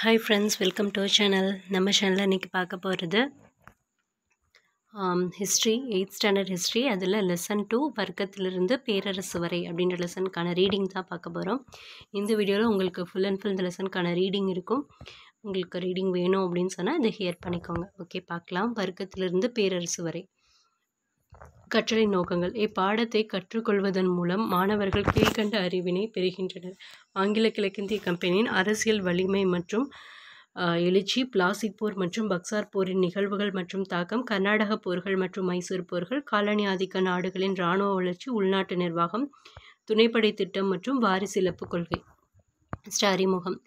Hi friends welcome to channel நம்ம சேனலில் இன்றைக்கி பார்க்க போகிறது ஹிஸ்ட்ரி எயித் ஸ்டாண்டர்ட் ஹிஸ்ட்ரி அதில் லெசன் டூ வர்க்கத்திலிருந்து பேரரசு வரை அப்படின்ற லெசனுக்கான ரீடிங் தான் பார்க்க போகிறோம் இந்த வீடியோவில் உங்களுக்கு ஃபுல் அண்ட் ஃபுல் இந்த லெசனுக்கான ரீடிங் இருக்கும் உங்களுக்கு ரீடிங் வேணும் அப்படின்னு சொன்னால் இதை ஹியர் பண்ணிக்கோங்க ஓகே பார்க்கலாம் வர்க்கத்திலிருந்து பேரரசு வரை கற்றலை நோக்கங்கள் இப்பாடத்தை கற்றுக்கொள்வதன் மூலம் மாணவர்கள் கீழ்கண்ட அறிவினை பெறுகின்றனர் ஆங்கில கிழக்கிந்திய கம்பெனியின் அரசியல் வலிமை மற்றும் எழுச்சி பிளாசிக் போர் மற்றும் பக்சார் போரின் நிகழ்வுகள் மற்றும் தாக்கம் கர்நாடக போர்கள் மற்றும் மைசூர் போர்கள் காலனி ஆதிக்க நாடுகளின் இராணுவ வளர்ச்சி உள்நாட்டு நிர்வாகம் துணைப்படை திட்டம் மற்றும் வாரிசு கொள்கை ஸ்டாரிமுகம்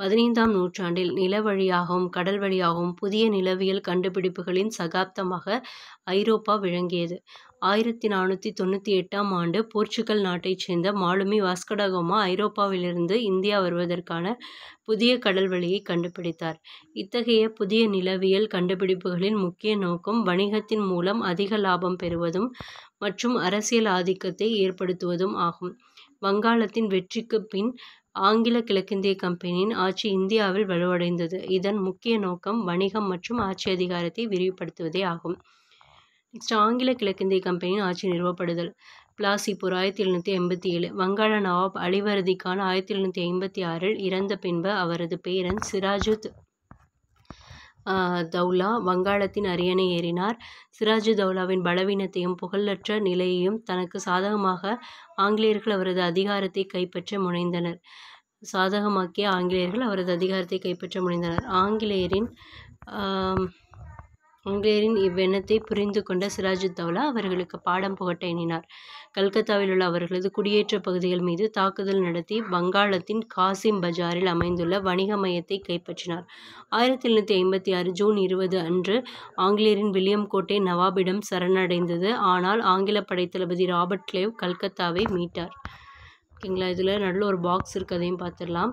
பதினைந்தாம் நூற்றாண்டில் நில வழியாகவும் கடல் வழியாகவும் புதிய நிலவியல் கண்டுபிடிப்புகளின் சகாப்தமாக ஐரோப்பா விளங்கியது ஆயிரத்தி நானூற்றி தொண்ணூற்றி எட்டாம் ஆண்டு போர்ச்சுகல் நாட்டைச் சேர்ந்த மாலுமி வாஸ்கடகோமா ஐரோப்பாவிலிருந்து இந்தியா வருவதற்கான புதிய கடல் வழியை கண்டுபிடித்தார் இத்தகைய புதிய நிலவியல் கண்டுபிடிப்புகளின் முக்கிய நோக்கம் வணிகத்தின் மூலம் அதிக லாபம் பெறுவதும் மற்றும் அரசியல் ஆதிக்கத்தை ஏற்படுத்துவதும் ஆகும் வங்காளத்தின் வெற்றிக்கு பின் ஆங்கில கிழக்கிந்திய கம்பெனியின் ஆட்சி இந்தியாவில் வலுவடைந்தது இதன் முக்கிய நோக்கம் வணிகம் மற்றும் ஆட்சி அதிகாரத்தை விரிவுபடுத்துவதே ஆகும் நெக்ஸ்ட் ஆங்கில கிழக்கிந்திய கம்பெனியின் ஆட்சி நிறுவப்படுதல் பிளாசிபூர் ஆயிரத்தி எழுநூற்றி எண்பத்தி ஏழு வங்காள நவாப் அலிவர்தி கான் ஆயிரத்தி எழுநூற்றி ஐம்பத்தி ஆறில் இறந்த பின்பு அவரது பேரன் சிராஜுத் தௌலா வங்காளத்தின் அரியணை ஏறினார் சிராஜு தௌலாவின் பலவீனத்தையும் புகழற்ற நிலையையும் தனக்கு சாதகமாக ஆங்கிலேயர்கள் அவரது அதிகாரத்தை கைப்பற்ற முனைந்தனர் சாதகமாக்கிய ஆங்கிலேயர்கள் அவரது அதிகாரத்தை கைப்பற்ற முனைந்தனர் ஆங்கிலேயரின் ஆங்கிலேயரின் இவ்வெண்ணத்தை புரிந்து கொண்ட தௌலா அவர்களுக்கு பாடம் புகட்ட எண்ணினார் கல்கத்தாவில் உள்ள அவர்களது குடியேற்ற பகுதிகள் மீது தாக்குதல் நடத்தி வங்காளத்தின் காசிம் பஜாரில் அமைந்துள்ள வணிக மையத்தை கைப்பற்றினார் ஆயிரத்தி எழுநூற்றி ஐம்பத்தி ஆறு ஜூன் இருபது அன்று ஆங்கிலேயரின் வில்லியம் கோட்டை நவாபிடம் சரணடைந்தது ஆனால் ஆங்கில படைத்தளபதி ராபர்ட் கிளேவ் கல்கத்தாவை மீட்டார் ஓகேங்களா இதில் நடுவில் ஒரு பாக்ஸ் இருக்கதையும் பார்த்துடலாம்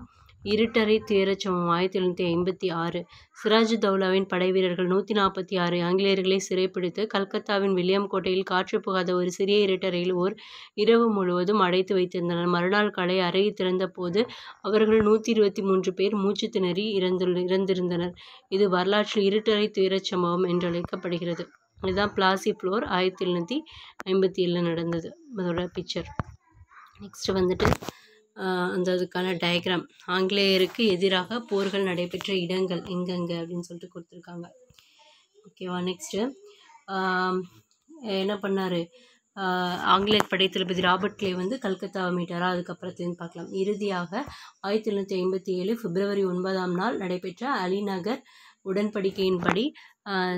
இருட்டறை தேரச்சமம் ஆயிரத்தி எழுநூற்றி ஐம்பத்தி ஆறு சிராஜ் தௌலாவின் படைவீரர்கள் நூற்றி நாற்பத்தி ஆறு ஆங்கிலேயர்களை சிறைப்பிடித்து கல்கத்தாவின் வில்லியம் கோட்டையில் காற்று புகாத ஒரு சிறிய இருட்டறையில் ஓர் இரவு முழுவதும் அடைத்து வைத்திருந்தனர் மறுநாள் கலை அறையை திறந்த போது அவர்கள் நூற்றி இருபத்தி மூன்று பேர் மூச்சு திணறி இறந்துள்ள இறந்திருந்தனர் இது வரலாற்றில் இருட்டறை துயரச் சம்பவம் என்றழைக்கப்படுகிறது இதுதான் பிளாசி ஃப்ளோர் ஆயிரத்தி எழுநூற்றி ஐம்பத்தி ஏழில் நடந்தது அதோட பிக்சர் நெக்ஸ்ட் வந்துட்டு அந்த அதுக்கான டயக்ராம் ஆங்கிலேயருக்கு எதிராக போர்கள் நடைபெற்ற இடங்கள் எங்கெங்கே அப்படின்னு சொல்லிட்டு கொடுத்துருக்காங்க ஓகேவா நெக்ஸ்ட்டு என்ன பண்ணார் ஆங்கிலேயர் படை தளபதி ராபர்ட்லே வந்து கல்கத்தாவை மீட்டாரா அதுக்கப்புறத்துலேருந்து பார்க்கலாம் இறுதியாக ஆயிரத்தி தொள்ளாயிரத்தி ஐம்பத்தி ஏழு பிப்ரவரி ஒன்பதாம் நாள் நடைபெற்ற அலிநகர் உடன்படிக்கையின்படி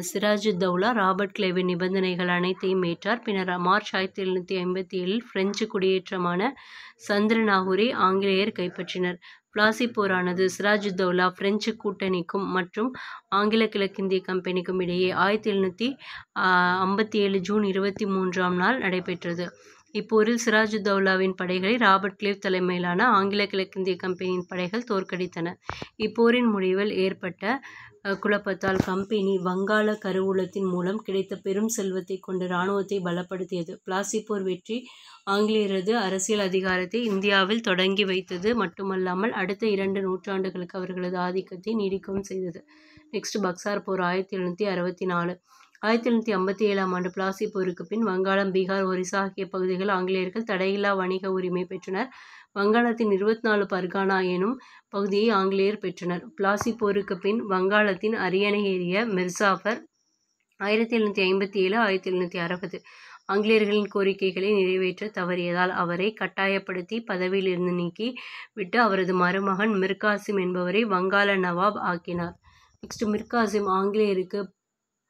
சிராஜுத்தௌலா ராபர்ட் கிளேவின் நிபந்தனைகள் அனைத்தையும் ஏற்றார் பின்னர் மார்ச் ஆயிரத்தி எழுநூற்றி ஐம்பத்தி ஏழில் பிரெஞ்சு குடியேற்றமான சந்திரநாகூரை ஆங்கிலேயர் கைப்பற்றினர் பிளாசி போரானது சிராஜுத்தௌலா பிரெஞ்சு கூட்டணிக்கும் மற்றும் ஆங்கில கிழக்கிந்திய கம்பெனிக்கும் இடையே ஆயிரத்தி எழுநூற்றி ஐம்பத்தி ஏழு ஜூன் இருபத்தி மூன்றாம் நாள் நடைபெற்றது இப்போரில் சிராஜுத்தௌலாவின் படைகளை ராபர்ட் கிளேவ் தலைமையிலான ஆங்கில கிழக்கிந்திய கம்பெனியின் படைகள் தோற்கடித்தன இப்போரின் முடிவில் ஏற்பட்ட குழப்பத்தால் கம்பெனி வங்காள கருவூலத்தின் மூலம் கிடைத்த பெரும் செல்வத்தை கொண்டு இராணுவத்தை பலப்படுத்தியது பிளாசி போர் வெற்றி ஆங்கிலேயரது அரசியல் அதிகாரத்தை இந்தியாவில் தொடங்கி வைத்தது மட்டுமல்லாமல் அடுத்த இரண்டு நூற்றாண்டுகளுக்கு அவர்களது ஆதிக்கத்தை நீடிக்கவும் செய்தது நெக்ஸ்ட் பக்சார் போர் ஆயிரத்தி எழுநூற்றி அறுபத்தி நாலு ஆயிரத்தி தொள்ளாயிரத்தி ஐம்பத்தி ஏழாம் ஆண்டு பிளாசி போருக்கு பின் வங்காளம் பீகார் ஒரிசா ஆகிய பகுதிகள் ஆங்கிலேயர்கள் தடையில்லா வணிக உரிமை பெற்றனர் வங்காளத்தின் இருபத்தி நாலு பர்கானா எனும் பகுதியை ஆங்கிலேயர் பெற்றனர் பிளாசி போருக்கு பின் வங்காளத்தின் அரியணை ஏறிய மிர்சாஃபர் ஆயிரத்தி எழுநூற்றி ஐம்பத்தி ஏழு ஆயிரத்தி எழுநூற்றி அறுபது ஆங்கிலேயர்களின் கோரிக்கைகளை நிறைவேற்ற தவறியதால் அவரை கட்டாயப்படுத்தி பதவியிலிருந்து நீக்கி விட்டு அவரது மருமகன் மிர்காசிம் என்பவரை வங்காள நவாப் ஆக்கினார் நெக்ஸ்ட் மிர்காசிம் ஆங்கிலேயருக்கு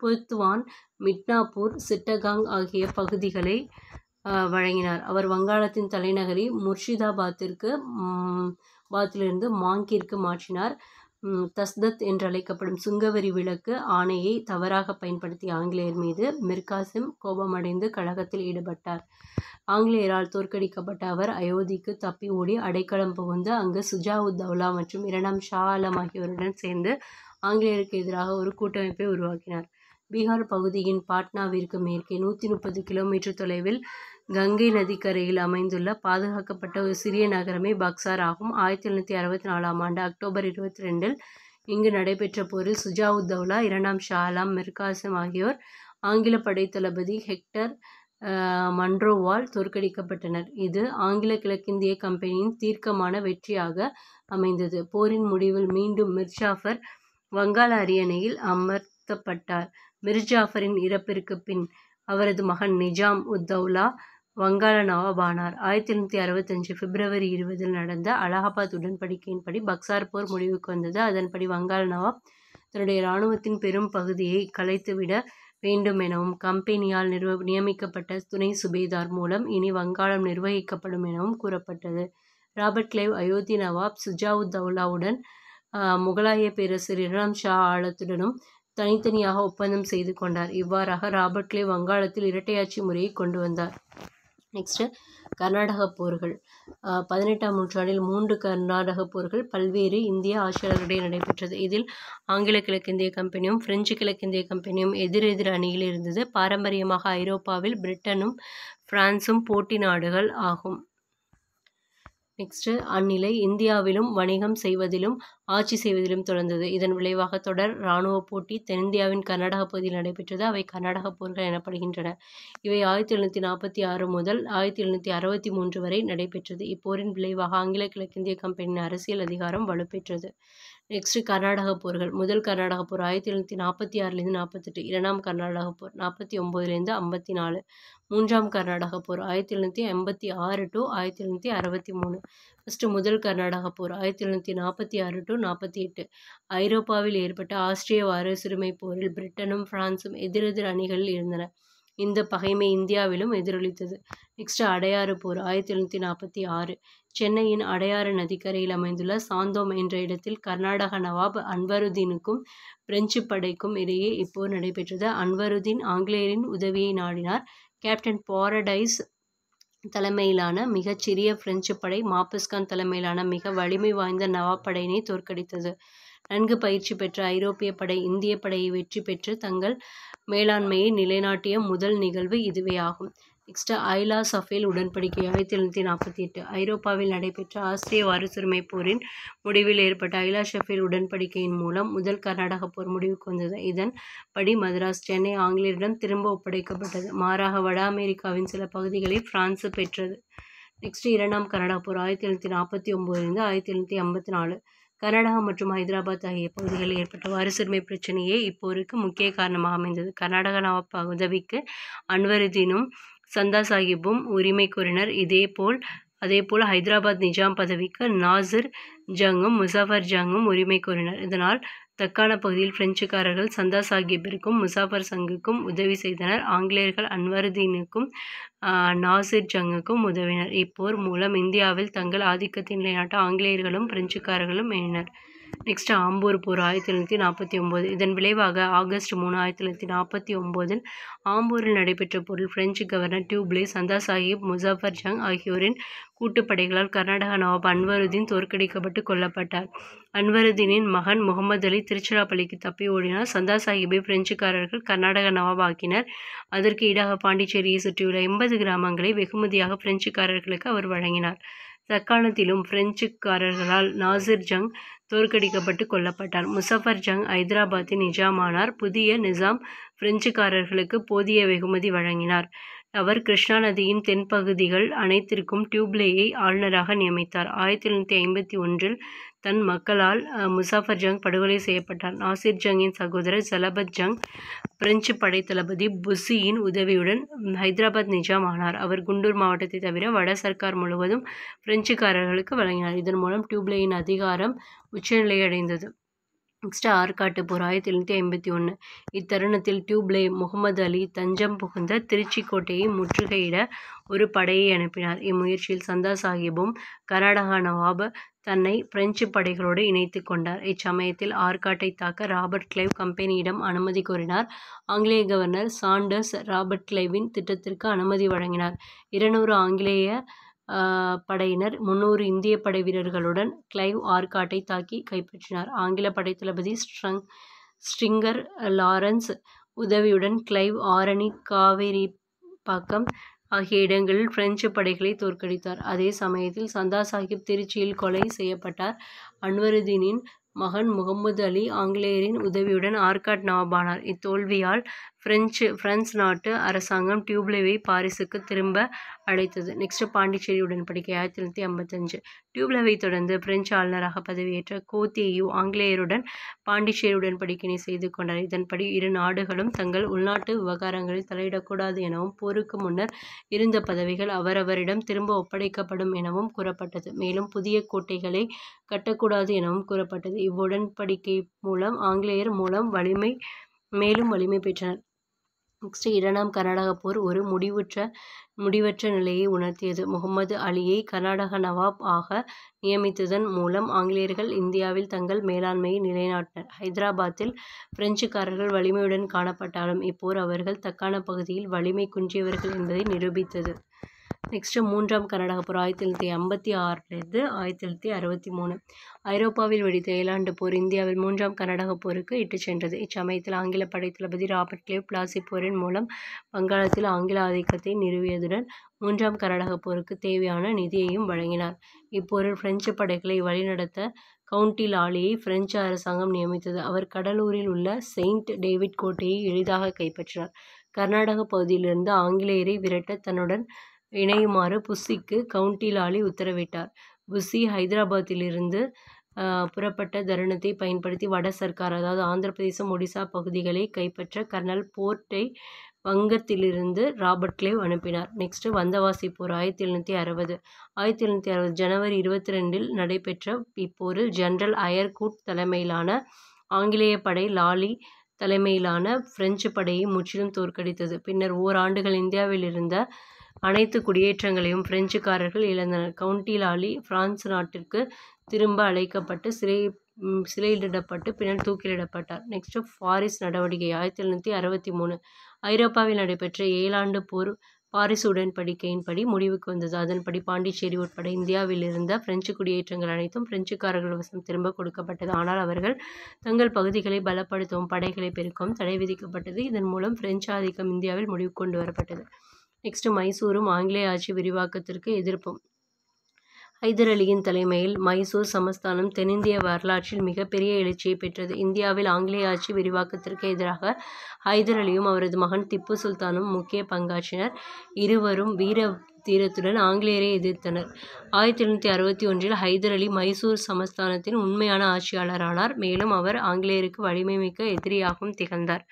குத்வான் மிட்னாப்பூர் சிட்டகாங் ஆகிய பகுதிகளை வழங்கினார் அவர் வங்காளத்தின் தலைநகரி முர்ஷிதாபாத்திற்கு பாத்திலிருந்து மாங்கிற்கு மாற்றினார் தஸ்தத் என்றழைக்கப்படும் சுங்கவரி விளக்கு ஆணையை தவறாக பயன்படுத்திய ஆங்கிலேயர் மீது மிர்காசிம் கோபமடைந்து கழகத்தில் ஈடுபட்டார் ஆங்கிலேயரால் தோற்கடிக்கப்பட்ட அவர் அயோத்திக்கு தப்பி ஓடி அடைக்கலம் புகுந்து அங்கு சுஜாவுத் தௌலா மற்றும் இரண்டாம் ஷா ஆலம் ஆகியோருடன் சேர்ந்து ஆங்கிலேயருக்கு எதிராக ஒரு கூட்டமைப்பை உருவாக்கினார் பீகார் பகுதியின் பாட்னாவிற்கு மேற்கே நூற்றி முப்பது கிலோமீட்டர் தொலைவில் கங்கை நதிக்கரையில் அமைந்துள்ள பாதுகாக்கப்பட்ட ஒரு சிறிய நகரமே பக்சார் ஆகும் ஆயிரத்தி தொள்ளாயிரத்தி அறுபத்தி நாலாம் ஆண்டு அக்டோபர் இருபத்தி ரெண்டில் இங்கு நடைபெற்ற போரில் சுஜாவுத்தௌலா இரண்டாம் ஷாலாம் மிர்காசம் ஆகியோர் ஆங்கில படை தளபதி ஹெக்டர் மன்ரோவால் தோற்கடிக்கப்பட்டனர் இது ஆங்கில கிழக்கிந்திய கம்பெனியின் தீர்க்கமான வெற்றியாக அமைந்தது போரின் முடிவில் மீண்டும் மிர்ஷாஃபர் வங்காள அரியணையில் அமர்த்தப்பட்டார் மிர்ஜாஃபரின் இறப்பிற்கு பின் அவரது மகன் நிஜாம் உத்தௌலா வங்காள வங்காள நவாபானார் ஆயிரத்தி எழுநூற்றி அறுபத்தஞ்சு பிப்ரவரி இருபதில் நடந்த அலகாபாத் உடன்படிக்கையின்படி பக்சார் போர் முடிவுக்கு வந்தது அதன்படி வங்காள நவாப் தன்னுடைய இராணுவத்தின் பெரும் பகுதியை கலைத்துவிட வேண்டும் எனவும் கம்பெனியால் நிர்வ நியமிக்கப்பட்ட துணை சுபேதார் மூலம் இனி வங்காளம் நிர்வகிக்கப்படும் எனவும் கூறப்பட்டது ராபர்ட் கிளைவ் அயோத்தி நவாப் சுஜாவுத் தௌலாவுடன் முகலாய பேரரசர் இரண்டாம் ஷா ஆழத்துடனும் தனித்தனியாக ஒப்பந்தம் செய்து கொண்டார் இவ்வாறாக ராபர்ட் கிளே வங்காளத்தில் இரட்டையாட்சி முறையை கொண்டு வந்தார் நெக்ஸ்ட்டு கர்நாடக போர்கள் பதினெட்டாம் நூற்றாண்டில் மூன்று கர்நாடக போர்கள் பல்வேறு இந்திய ஆட்சியாளர்களிடையே நடைபெற்றது இதில் ஆங்கில கிழக்கிந்திய கம்பெனியும் பிரெஞ்சு கிழக்கிந்திய கம்பெனியும் எதிரெதிர் அணியில் இருந்தது பாரம்பரியமாக ஐரோப்பாவில் பிரிட்டனும் பிரான்சும் போட்டி நாடுகள் ஆகும் நெக்ஸ்ட்டு அந்நிலை இந்தியாவிலும் வணிகம் செய்வதிலும் ஆட்சி செய்வதிலும் தொடர்ந்தது இதன் விளைவாக தொடர் இராணுவ போட்டி தென்னிந்தியாவின் கர்நாடக பகுதியில் நடைபெற்றது அவை கர்நாடக போர்கள் எனப்படுகின்றன இவை ஆயிரத்தி எழுநூற்றி நாற்பத்தி ஆறு முதல் ஆயிரத்தி எழுநூற்றி அறுபத்தி மூன்று வரை நடைபெற்றது இப்போரின் விளைவாக ஆங்கில கிழக்கிந்திய கம்பெனியின் அரசியல் அதிகாரம் வலுப்பெற்றது நெக்ஸ்ட் கர்நாடக போர்கள் முதல் கர்நாடக போர் ஆயிரத்தி எழுநூற்றி நாற்பத்தி ஆறுலேருந்து நாற்பத்தெட்டு இரண்டாம் கர்நாடக போர் நாற்பத்தி ஒம்போதுலேருந்து ஐம்பத்தி நாலு மூன்றாம் கர்நாடக போர் ஆயிரத்தி எழுநூற்றி எண்பத்தி ஆறு டு ஆயிரத்தி எழுநூற்றி அறுபத்தி மூணு ஃபஸ்ட்டு முதல் கர்நாடகா போர் ஆயிரத்தி தொள்ளாயிரத்தி நாற்பத்தி ஆறு டு நாற்பத்தி எட்டு ஐரோப்பாவில் ஏற்பட்ட ஆஸ்திரிய சிறுமை போரில் பிரிட்டனும் பிரான்சும் எதிரெதிர் அணிகளில் இருந்தன இந்த பகைமை இந்தியாவிலும் எதிரொலித்தது நெக்ஸ்ட் அடையாறு போர் ஆயிரத்தி தொள்ளாயிரத்தி நாற்பத்தி ஆறு சென்னையின் அடையாறு நதிக்கரையில் அமைந்துள்ள சாந்தோம் என்ற இடத்தில் கர்நாடக நவாப் அன்வருதீனுக்கும் பிரெஞ்சு படைக்கும் இடையே இப்போர் நடைபெற்றது அன்வருதீன் ஆங்கிலேயரின் உதவியை நாடினார் கேப்டன் பாரடைஸ் தலைமையிலான மிகச்சிறிய பிரெஞ்சு படை மாப்பிஸ்கான் தலைமையிலான மிக வலிமை வாய்ந்த நவாப்படையினை படையினை தோற்கடித்தது நன்கு பயிற்சி பெற்ற ஐரோப்பிய படை இந்திய படையை வெற்றி பெற்று தங்கள் மேலாண்மையை நிலைநாட்டிய முதல் நிகழ்வு இதுவே ஆகும் நெக்ஸ்ட்டு ஐலா சஃபேல் உடன்படிக்கை ஆயிரத்தி எழுநூற்றி நாற்பத்தி எட்டு ஐரோப்பாவில் நடைபெற்ற ஆஸ்திரிய வாரிசுரிமை போரின் முடிவில் ஏற்பட்ட ஐலா ஷஃபேல் உடன்படிக்கையின் மூலம் முதல் கர்நாடக போர் முடிவுக்கு வந்தது இதன்படி மதராஸ் சென்னை ஆங்கிலேயரிடம் திரும்ப ஒப்படைக்கப்பட்டது மாறாக வட அமெரிக்காவின் சில பகுதிகளை பிரான்சு பெற்றது நெக்ஸ்ட் இரண்டாம் கனடா போர் ஆயிரத்தி எழுநூற்றி நாற்பத்தி ஒம்போதுலேருந்து ஆயிரத்தி எழுநூற்றி ஐம்பத்தி நாலு கர்நாடகா மற்றும் ஹைதராபாத் ஆகிய பகுதிகளில் ஏற்பட்ட வாரிசுரிமை பிரச்சனையே இப்போருக்கு முக்கிய காரணமாக அமைந்தது கர்நாடக நவாப் உதவிக்கு அன்வருதீனும் சந்தா சாஹிப்பும் உரிமை கோரினர் இதேபோல் அதேபோல் ஹைதராபாத் நிஜாம் பதவிக்கு நாசிர் ஜங்கும் முசாஃபர் ஜங்கும் உரிமை கோரினர் இதனால் தக்கான பகுதியில் பிரெஞ்சுக்காரர்கள் சந்தா சாஹிப்பிற்கும் முசாஃபர் சங்குக்கும் உதவி செய்தனர் ஆங்கிலேயர்கள் அன்வருதீனுக்கும் நாசிர் ஜங்குக்கும் உதவினர் இப்போர் மூலம் இந்தியாவில் தங்கள் ஆதிக்கத்தின் நிலைநாட்ட ஆங்கிலேயர்களும் பிரெஞ்சுக்காரர்களும் எண்ணினர் நெக்ஸ்ட்டு ஆம்பூர் போர் ஆயிரத்தி தொள்ளாயிரத்தி நாற்பத்தி ஒம்பது இதன் விளைவாக ஆகஸ்ட் மூணு ஆயிரத்தி தொள்ளாயிரத்தி நாற்பத்தி ஒம்போதில் ஆம்பூரில் நடைபெற்ற போரில் பிரெஞ்சு கவர்னர் டியூப்ளே சந்தா சாஹிப் முசாஃபர் ஜங் ஆகியோரின் கூட்டுப்படைகளால் கர்நாடக நவாப் அன்வருதீன் தோற்கடிக்கப்பட்டு கொல்லப்பட்டார் அன்வருதீனின் மகன் முகமது அலி திருச்சிராப்பள்ளிக்கு தப்பி ஓடினார் சந்தா சாஹிப்பை பிரெஞ்சுக்காரர்கள் கர்நாடக நவாபாக்கினர் அதற்கு ஈடாக பாண்டிச்சேரியை சுற்றியுள்ள எண்பது கிராமங்களை வெகுமதியாக பிரெஞ்சுக்காரர்களுக்கு அவர் வழங்கினார் தற்காலத்திலும் பிரெஞ்சுக்காரர்களால் நாசிர் ஜங் தோற்கடிக்கப்பட்டு கொல்லப்பட்டார் முசஃபர் ஜங் ஐதராபாத்தின் நிஜாமானார் புதிய நிசாம் பிரெஞ்சுக்காரர்களுக்கு போதிய வெகுமதி வழங்கினார் அவர் கிருஷ்ணா நதியின் தென்பகுதிகள் அனைத்திற்கும் டியூப்லேயை ஆளுநராக நியமித்தார் ஆயிரத்தி எழுநூற்றி ஐம்பத்தி ஒன்றில் தன் மக்களால் முசாஃபர் ஜங் படுகொலை செய்யப்பட்டார் நாசிர் ஜங்கின் சகோதரர் ஜலபத் ஜங் பிரெஞ்சு படைத்தளபதி புசியின் உதவியுடன் ஹைதராபாத் நிஜாம் ஆனார் அவர் குண்டூர் மாவட்டத்தை தவிர வட சர்க்கார் முழுவதும் பிரெஞ்சுக்காரர்களுக்கு வழங்கினார் இதன் மூலம் டியூப்லேயின் அதிகாரம் உச்சநிலையடைந்தது நெக்ஸ்ட் ஆற்காட்டு போர் ஆயிரத்தி எழுநூற்றி ஐம்பத்தி ஒன்று இத்தருணத்தில் டியூப்லே முகமது அலி தஞ்சம் புகுந்த திருச்சி கோட்டையை முற்றுகையிட ஒரு படையை அனுப்பினார் இம்முயற்சியில் சந்தா சாஹிப்பும் கர்நாடகா நவாப தன்னை பிரெஞ்சு படைகளோடு இணைத்து கொண்டார் இச்சமயத்தில் ஆற்காட்டை தாக்க ராபர்ட் கிளைவ் கம்பெனியிடம் அனுமதி கோரினார் ஆங்கிலேய கவர்னர் சாண்டர்ஸ் ராபர்ட் கிளைவின் திட்டத்திற்கு அனுமதி வழங்கினார் இருநூறு ஆங்கிலேய படையினர் முன்னூறு இந்திய படை வீரர்களுடன் கிளைவ் ஆர்காட்டை தாக்கி கைப்பற்றினார் ஆங்கில படைத்தளபதி ஸ்ட்ரங் ஸ்ட்ரிங்கர் லாரன்ஸ் உதவியுடன் கிளைவ் ஆரணி பாக்கம் ஆகிய இடங்களில் பிரெஞ்சு படைகளை தோற்கடித்தார் அதே சமயத்தில் சந்தா சாஹிப் திருச்சியில் கொலை செய்யப்பட்டார் அன்வருதீனின் மகன் முகமது அலி ஆங்கிலேயரின் உதவியுடன் ஆர்காட் நவாபானார் இத்தோல்வியால் பிரெஞ்சு ஃப்ரான்ஸ் நாட்டு அரசாங்கம் டியூப்லேவை பாரிஸுக்கு திரும்ப அழைத்தது நெக்ஸ்ட்டு பாண்டிச்சேரி உடன்படிக்கை ஆயிரத்தி தொள்ளாயிரத்தி ஐம்பத்தஞ்சு டியூப்லேவை தொடர்ந்து பிரெஞ்சு ஆளுநராக பதவியேற்ற கோத்தேயு ஆங்கிலேயருடன் பாண்டிச்சேரி உடன்படிக்கையினை செய்து கொண்டார் இதன்படி இரு நாடுகளும் தங்கள் உள்நாட்டு விவகாரங்களில் தலையிடக்கூடாது எனவும் போருக்கு முன்னர் இருந்த பதவிகள் அவரவரிடம் திரும்ப ஒப்படைக்கப்படும் எனவும் கூறப்பட்டது மேலும் புதிய கோட்டைகளை கட்டக்கூடாது எனவும் கூறப்பட்டது இவ்வுடன்படிக்கை மூலம் ஆங்கிலேயர் மூலம் வலிமை மேலும் வலிமை பெற்றனர் நெக்ஸ்ட் இரண்டாம் கர்நாடக போர் ஒரு முடிவுற்ற முடிவற்ற நிலையை உணர்த்தியது முகமது அலியை கர்நாடக நவாப் ஆக நியமித்ததன் மூலம் ஆங்கிலேயர்கள் இந்தியாவில் தங்கள் மேலாண்மையை நிலைநாட்டினர் ஹைதராபாத்தில் பிரெஞ்சுக்காரர்கள் வலிமையுடன் காணப்பட்டாலும் இப்போர் அவர்கள் தக்கான பகுதியில் வலிமை குன்றியவர்கள் என்பதை நிரூபித்தது நெக்ஸ்ட்டு மூன்றாம் கர்நாடக போர் ஆயிரத்தி தொள்ளாயிரத்தி ஐம்பத்தி ஆறுலேருந்து ஆயிரத்தி தொள்ளாயிரத்தி அறுபத்தி மூணு ஐரோப்பாவில் வெடித்த ஏழாண்டு போர் இந்தியாவில் மூன்றாம் கர்நாடக போருக்கு இட்டுச் சென்றது இச்சமயத்தில் ஆங்கில படை தளபதி ராபர்ட் கிளேவ் பிளாசி போரின் மூலம் வங்காளத்தில் ஆங்கில ஆதிக்கத்தை நிறுவியதுடன் மூன்றாம் கர்நாடக போருக்கு தேவையான நிதியையும் வழங்கினார் இப்போரில் பிரெஞ்சு படைகளை வழிநடத்த கவுண்டி லாலியை பிரெஞ்சு அரசாங்கம் நியமித்தது அவர் கடலூரில் உள்ள செயின்ட் டேவிட் கோட்டையை எளிதாக கைப்பற்றினார் கர்நாடக பகுதியிலிருந்து ஆங்கிலேயரை விரட்ட தன்னுடன் இணையுமாறு புஸ்ஸிக்கு கவுண்டி லாலி உத்தரவிட்டார். புஸ்ஸி ஹைதராபாத்திலிருந்து புறப்பட்ட தருணத்தை பயன்படுத்தி வட சர்க்கார் அதாவது ஆந்திரப்பிரதேசம் ஒடிசா பகுதிகளை கைப்பற்ற கர்னல் போர்ட்டை வங்கத்திலிருந்து ராபர்ட் கிளேவ் அனுப்பினார். நெக்ஸ்ட் வந்தவாசி போர் ஆயிரத்தி எழுநூற்றி அறுபது ஆயிரத்தி எழுநூற்றி அறுபது ஜனவரி இருபத்தி ரெண்டில் நடைபெற்ற இப்போரில் ஜெனரல் அயர்கூட் தலைமையிலான ஆங்கிலேய படை லாலி தலைமையிலான பிரெஞ்சு படையை முற்றிலும் தோற்கடித்தது. பின்னர் ஓராண்டுகள் இருந்த அனைத்து குடியேற்றங்களையும் பிரெஞ்சுக்காரர்கள் இழந்தனர் கவுண்டி லாலி பிரான்ஸ் நாட்டிற்கு திரும்ப அழைக்கப்பட்டு சிறை சிறையிலிடப்பட்டு பின்னர் தூக்கிலிடப்பட்டார் நெக்ஸ்ட் பாரிஸ் நடவடிக்கை ஆயிரத்தி எழுநூற்றி அறுபத்தி மூணு ஐரோப்பாவில் நடைபெற்ற ஏழாண்டு போர் பாரிஸ் உடன்படிக்கையின்படி முடிவுக்கு வந்தது அதன்படி பாண்டிச்சேரி உட்பட இந்தியாவில் இருந்த பிரெஞ்சு குடியேற்றங்கள் அனைத்தும் பிரெஞ்சுக்காரர்கள் வசம் திரும்ப கொடுக்கப்பட்டது ஆனால் அவர்கள் தங்கள் பகுதிகளை பலப்படுத்தவும் படைகளை பெருக்கவும் தடை விதிக்கப்பட்டது இதன் மூலம் பிரெஞ்சு ஆதிக்கம் இந்தியாவில் முடிவு கொண்டு வரப்பட்டது நெக்ஸ்ட் மைசூரும் ஆங்கிலேய ஆட்சி விரிவாக்கத்திற்கு எதிர்ப்பும் ஹைதர் அலியின் தலைமையில் மைசூர் சமஸ்தானம் தென்னிந்திய வரலாற்றில் மிகப்பெரிய எழுச்சியை பெற்றது இந்தியாவில் ஆங்கிலேய ஆட்சி விரிவாக்கத்திற்கு எதிராக ஹைதர் அலியும் அவரது மகன் திப்பு சுல்தானும் முக்கிய பங்காற்றினர் இருவரும் வீர தீரத்துடன் ஆங்கிலேயரை எதிர்த்தனர் ஆயிரத்தி எழுநூற்றி அறுபத்தி ஒன்றில் ஹைதர் அலி மைசூர் சமஸ்தானத்தின் உண்மையான ஆட்சியாளரானார் மேலும் அவர் ஆங்கிலேயருக்கு மிக்க எதிரியாகவும் திகழ்ந்தார்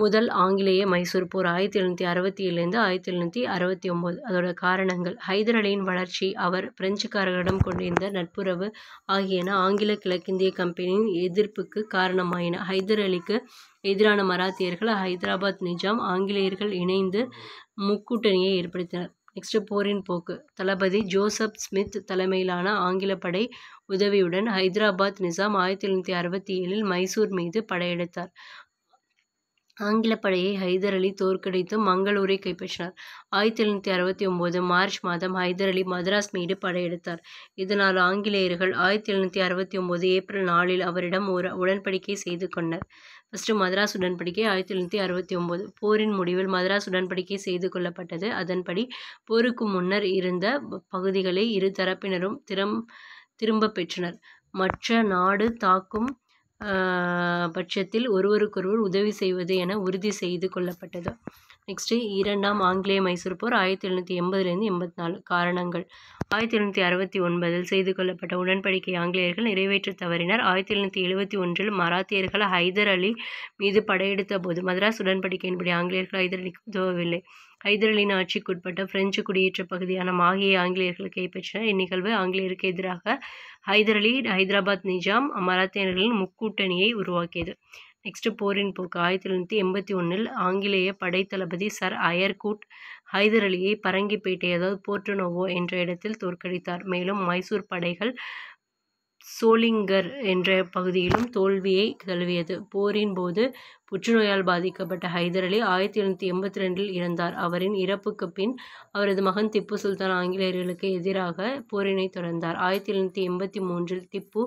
முதல் ஆங்கிலேய மைசூர் போர் ஆயிரத்தி எழுநூற்றி அறுபத்தி ஏழுலேருந்து ஆயிரத்தி எழுநூற்றி அறுபத்தி ஒம்பது அதோட காரணங்கள் ஹைதர் அலியின் வளர்ச்சி அவர் பிரெஞ்சுக்காரர்களிடம் கொண்டிருந்த நட்புறவு ஆகியன ஆங்கில கிழக்கிந்திய கம்பெனியின் எதிர்ப்புக்கு காரணமாயின ஹைதர் அலிக்கு எதிரான மராத்தியர்கள் ஹைதராபாத் நிஜாம் ஆங்கிலேயர்கள் இணைந்து முக்கூட்டணியை ஏற்படுத்தினர் நெக்ஸ்ட் போரின் போக்கு தளபதி ஜோசப் ஸ்மித் தலைமையிலான ஆங்கில படை உதவியுடன் ஹைதராபாத் நிசாம் ஆயிரத்தி எழுநூற்றி அறுபத்தி ஏழில் மைசூர் மீது படையெடுத்தார் ஆங்கிலப் படையை ஹைதர் அலி தோற்கடித்து மங்களூரை கைப்பற்றினார் ஆயிரத்தி எழுநூற்றி அறுபத்தி ஒம்போது மார்ச் மாதம் ஹைதர் அலி மதராஸ் மீது படையெடுத்தார் இதனால் ஆங்கிலேயர்கள் ஆயிரத்தி எழுநூற்றி அறுபத்தி ஒம்போது ஏப்ரல் நாளில் அவரிடம் ஒரு உடன்படிக்கை செய்து கொண்டார் ஃபர்ஸ்ட் மதராஸ் உடன்படிக்கை ஆயிரத்தி எழுநூத்தி அறுபத்தி ஒம்போது போரின் முடிவில் மதராஸ் உடன்படிக்கை செய்து கொள்ளப்பட்டது அதன்படி போருக்கு முன்னர் இருந்த பகுதிகளை இரு தரப்பினரும் திறம் திரும்ப பெற்றனர் மற்ற நாடு தாக்கும் பட்சத்தில் ஒருவருக்கொருவர் உதவி செய்வது என உறுதி செய்து கொள்ளப்பட்டது நெக்ஸ்ட்டு இரண்டாம் ஆங்கிலேய மைசூர் போர் ஆயிரத்தி எழுநூற்றி எண்பதுலேருந்து எண்பத்தி நாலு காரணங்கள் ஆயிரத்தி எழுநூற்றி அறுபத்தி ஒன்பதில் செய்து கொள்ளப்பட்ட உடன்படிக்கை ஆங்கிலேயர்கள் நிறைவேற்ற தவறினர் ஆயிரத்தி எழுநூற்றி எழுபத்தி ஒன்றில் மராத்தியர்கள் ஹைதர் அலி மீது படையெடுத்த போது மதராஸ் உடன்படிக்கையின்படி ஆங்கிலேயர்கள் ஹைதர் அலிக்கு உதவவில்லை ஹைதரலின் ஆட்சிக்குட்பட்ட பிரெஞ்சு குடியேற்ற பகுதியான மாகியை ஆங்கிலேயர்கள் கைப்பற்றினர் இந்நிகழ்வு ஆங்கிலேயருக்கு எதிராக ஹைதரலி ஹைதராபாத் நிஜாம் மராத்தியர்களின் முக்கூட்டணியை உருவாக்கியது நெக்ஸ்ட் போரின் போக்கு ஆயிரத்தி தொள்ளாயிரத்தி எண்பத்தி ஒன்றில் ஆங்கிலேய படைத்தளபதி சர் அயர்கூட் ஹைதர் அலியை பரங்கிப்பேட்டை அதாவது போர்ட்டனோவோ என்ற இடத்தில் தோற்கடித்தார் மேலும் மைசூர் படைகள் சோலிங்கர் என்ற பகுதியிலும் தோல்வியை தழுவியது போரின் போது புற்றுநோயால் பாதிக்கப்பட்ட ஹைதர் அலி ஆயிரத்தி எழுநூற்றி எண்பத்தி ரெண்டில் இறந்தார் அவரின் இறப்புக்கு பின் அவரது மகன் திப்பு சுல்தான் ஆங்கிலேயர்களுக்கு எதிராக போரினை தொடர்ந்தார் ஆயிரத்தி எழுநூற்றி எண்பத்தி மூன்றில் திப்பு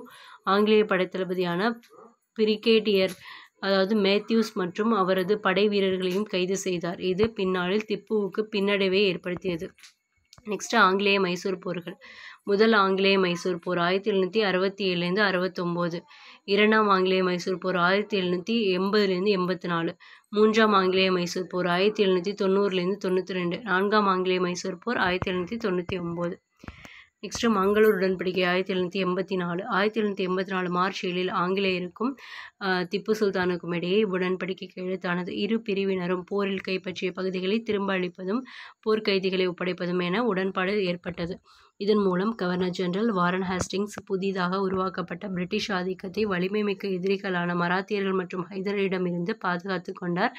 ஆங்கிலேய படைத்தளபதியான பிரிகேடியர் அதாவது மேத்யூஸ் மற்றும் அவரது படை வீரர்களையும் கைது செய்தார் இது பின்னாளில் திப்புவுக்கு பின்னடைவை ஏற்படுத்தியது நெக்ஸ்ட் ஆங்கிலேய மைசூர் போர்கள் முதல் ஆங்கிலேய மைசூர் போர் ஆயிரத்தி எழுநூற்றி அறுபத்தி ஏழுலேருந்து அறுபத்தொம்போது இரண்டாம் ஆங்கிலேய மைசூர் போர் ஆயிரத்தி எழுநூற்றி எண்பதுலேருந்து எண்பத்தி நாலு மூன்றாம் ஆங்கிலேய மைசூர் போர் ஆயிரத்தி எழுநூற்றி தொண்ணூறுலேருந்து தொண்ணூற்றி ரெண்டு நான்காம் ஆங்கிலேய மைசூர் போர் ஆயிரத்தி எழுநூற்றி தொண்ணூற்றி ஒம்பது நெக்ஸ்ட் மங்களூர் உடன்படிக்கை ஆயிரத்தி எழுநூற்றி எண்பத்தி நாலு ஆயிரத்தி எழுநூற்றி எண்பத்தி நாலு மார்ச் ஏழில் ஆங்கிலேயருக்கும் திப்பு சுல்தானுக்கும் இடையே உடன்படிக்கை எழுத்தானது இரு பிரிவினரும் போரில் கைப்பற்றிய பகுதிகளை திரும்ப அளிப்பதும் போர்க்கைதிகளை ஒப்படைப்பதும் என உடன்பாடு ஏற்பட்டது இதன் மூலம் கவர்னர் ஜெனரல் வாரன் ஹாஸ்டிங்ஸ் புதிதாக உருவாக்கப்பட்ட பிரிட்டிஷ் ஆதிக்கத்தை வலிமைமிக்க எதிரிகளான மராத்தியர்கள் மற்றும் ஹைதரிடமிருந்து பாதுகாத்து கொண்டார்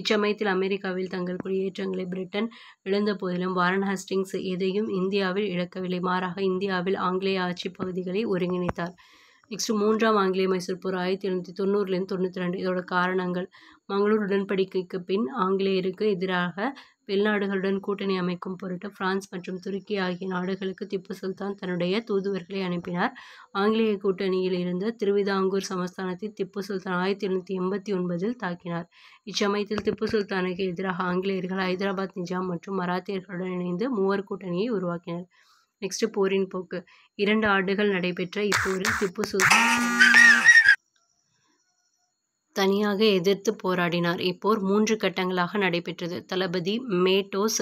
இச்சமயத்தில் அமெரிக்காவில் தங்கள் குடியேற்றங்களை பிரிட்டன் இழந்த போதிலும் வாரன் ஹாஸ்டிங்ஸ் எதையும் இந்தியாவில் இழக்கவில்லை மாறாக இந்தியாவில் ஆங்கிலேய ஆட்சி பகுதிகளை ஒருங்கிணைத்தார் நெக்ஸ்ட் மூன்றாம் ஆங்கிலேய மைசூர் போர் ஆயிரத்தி எழுநூற்றி தொண்ணூறுலேருந்து தொண்ணூற்றி ரெண்டு இதோட காரணங்கள் மங்களூர் உடன்படிக்கைக்கு பின் ஆங்கிலேயருக்கு எதிராக வெளிநாடுகளுடன் கூட்டணி அமைக்கும் பொருட்டு பிரான்ஸ் மற்றும் துருக்கி ஆகிய நாடுகளுக்கு திப்பு சுல்தான் தன்னுடைய தூதுவர்களை அனுப்பினார் ஆங்கிலேய கூட்டணியில் இருந்த திருவிதாங்கூர் சமஸ்தானத்தை திப்பு சுல்தான் ஆயிரத்தி எழுநூற்றி எண்பத்தி ஒன்பதில் தாக்கினார் இச்சமயத்தில் திப்பு சுல்தானுக்கு எதிராக ஆங்கிலேயர்கள் ஹைதராபாத் நிஜாம் மற்றும் மராத்தியர்களுடன் இணைந்து மூவர் கூட்டணியை உருவாக்கினர் நெக்ஸ்ட் போரின் போக்கு இரண்டு ஆண்டுகள் நடைபெற்ற இப்போரில் திப்பு சுல்தான் தனியாக எதிர்த்து போராடினார் இப்போர் மூன்று கட்டங்களாக நடைபெற்றது தளபதி மேட்டோஸ்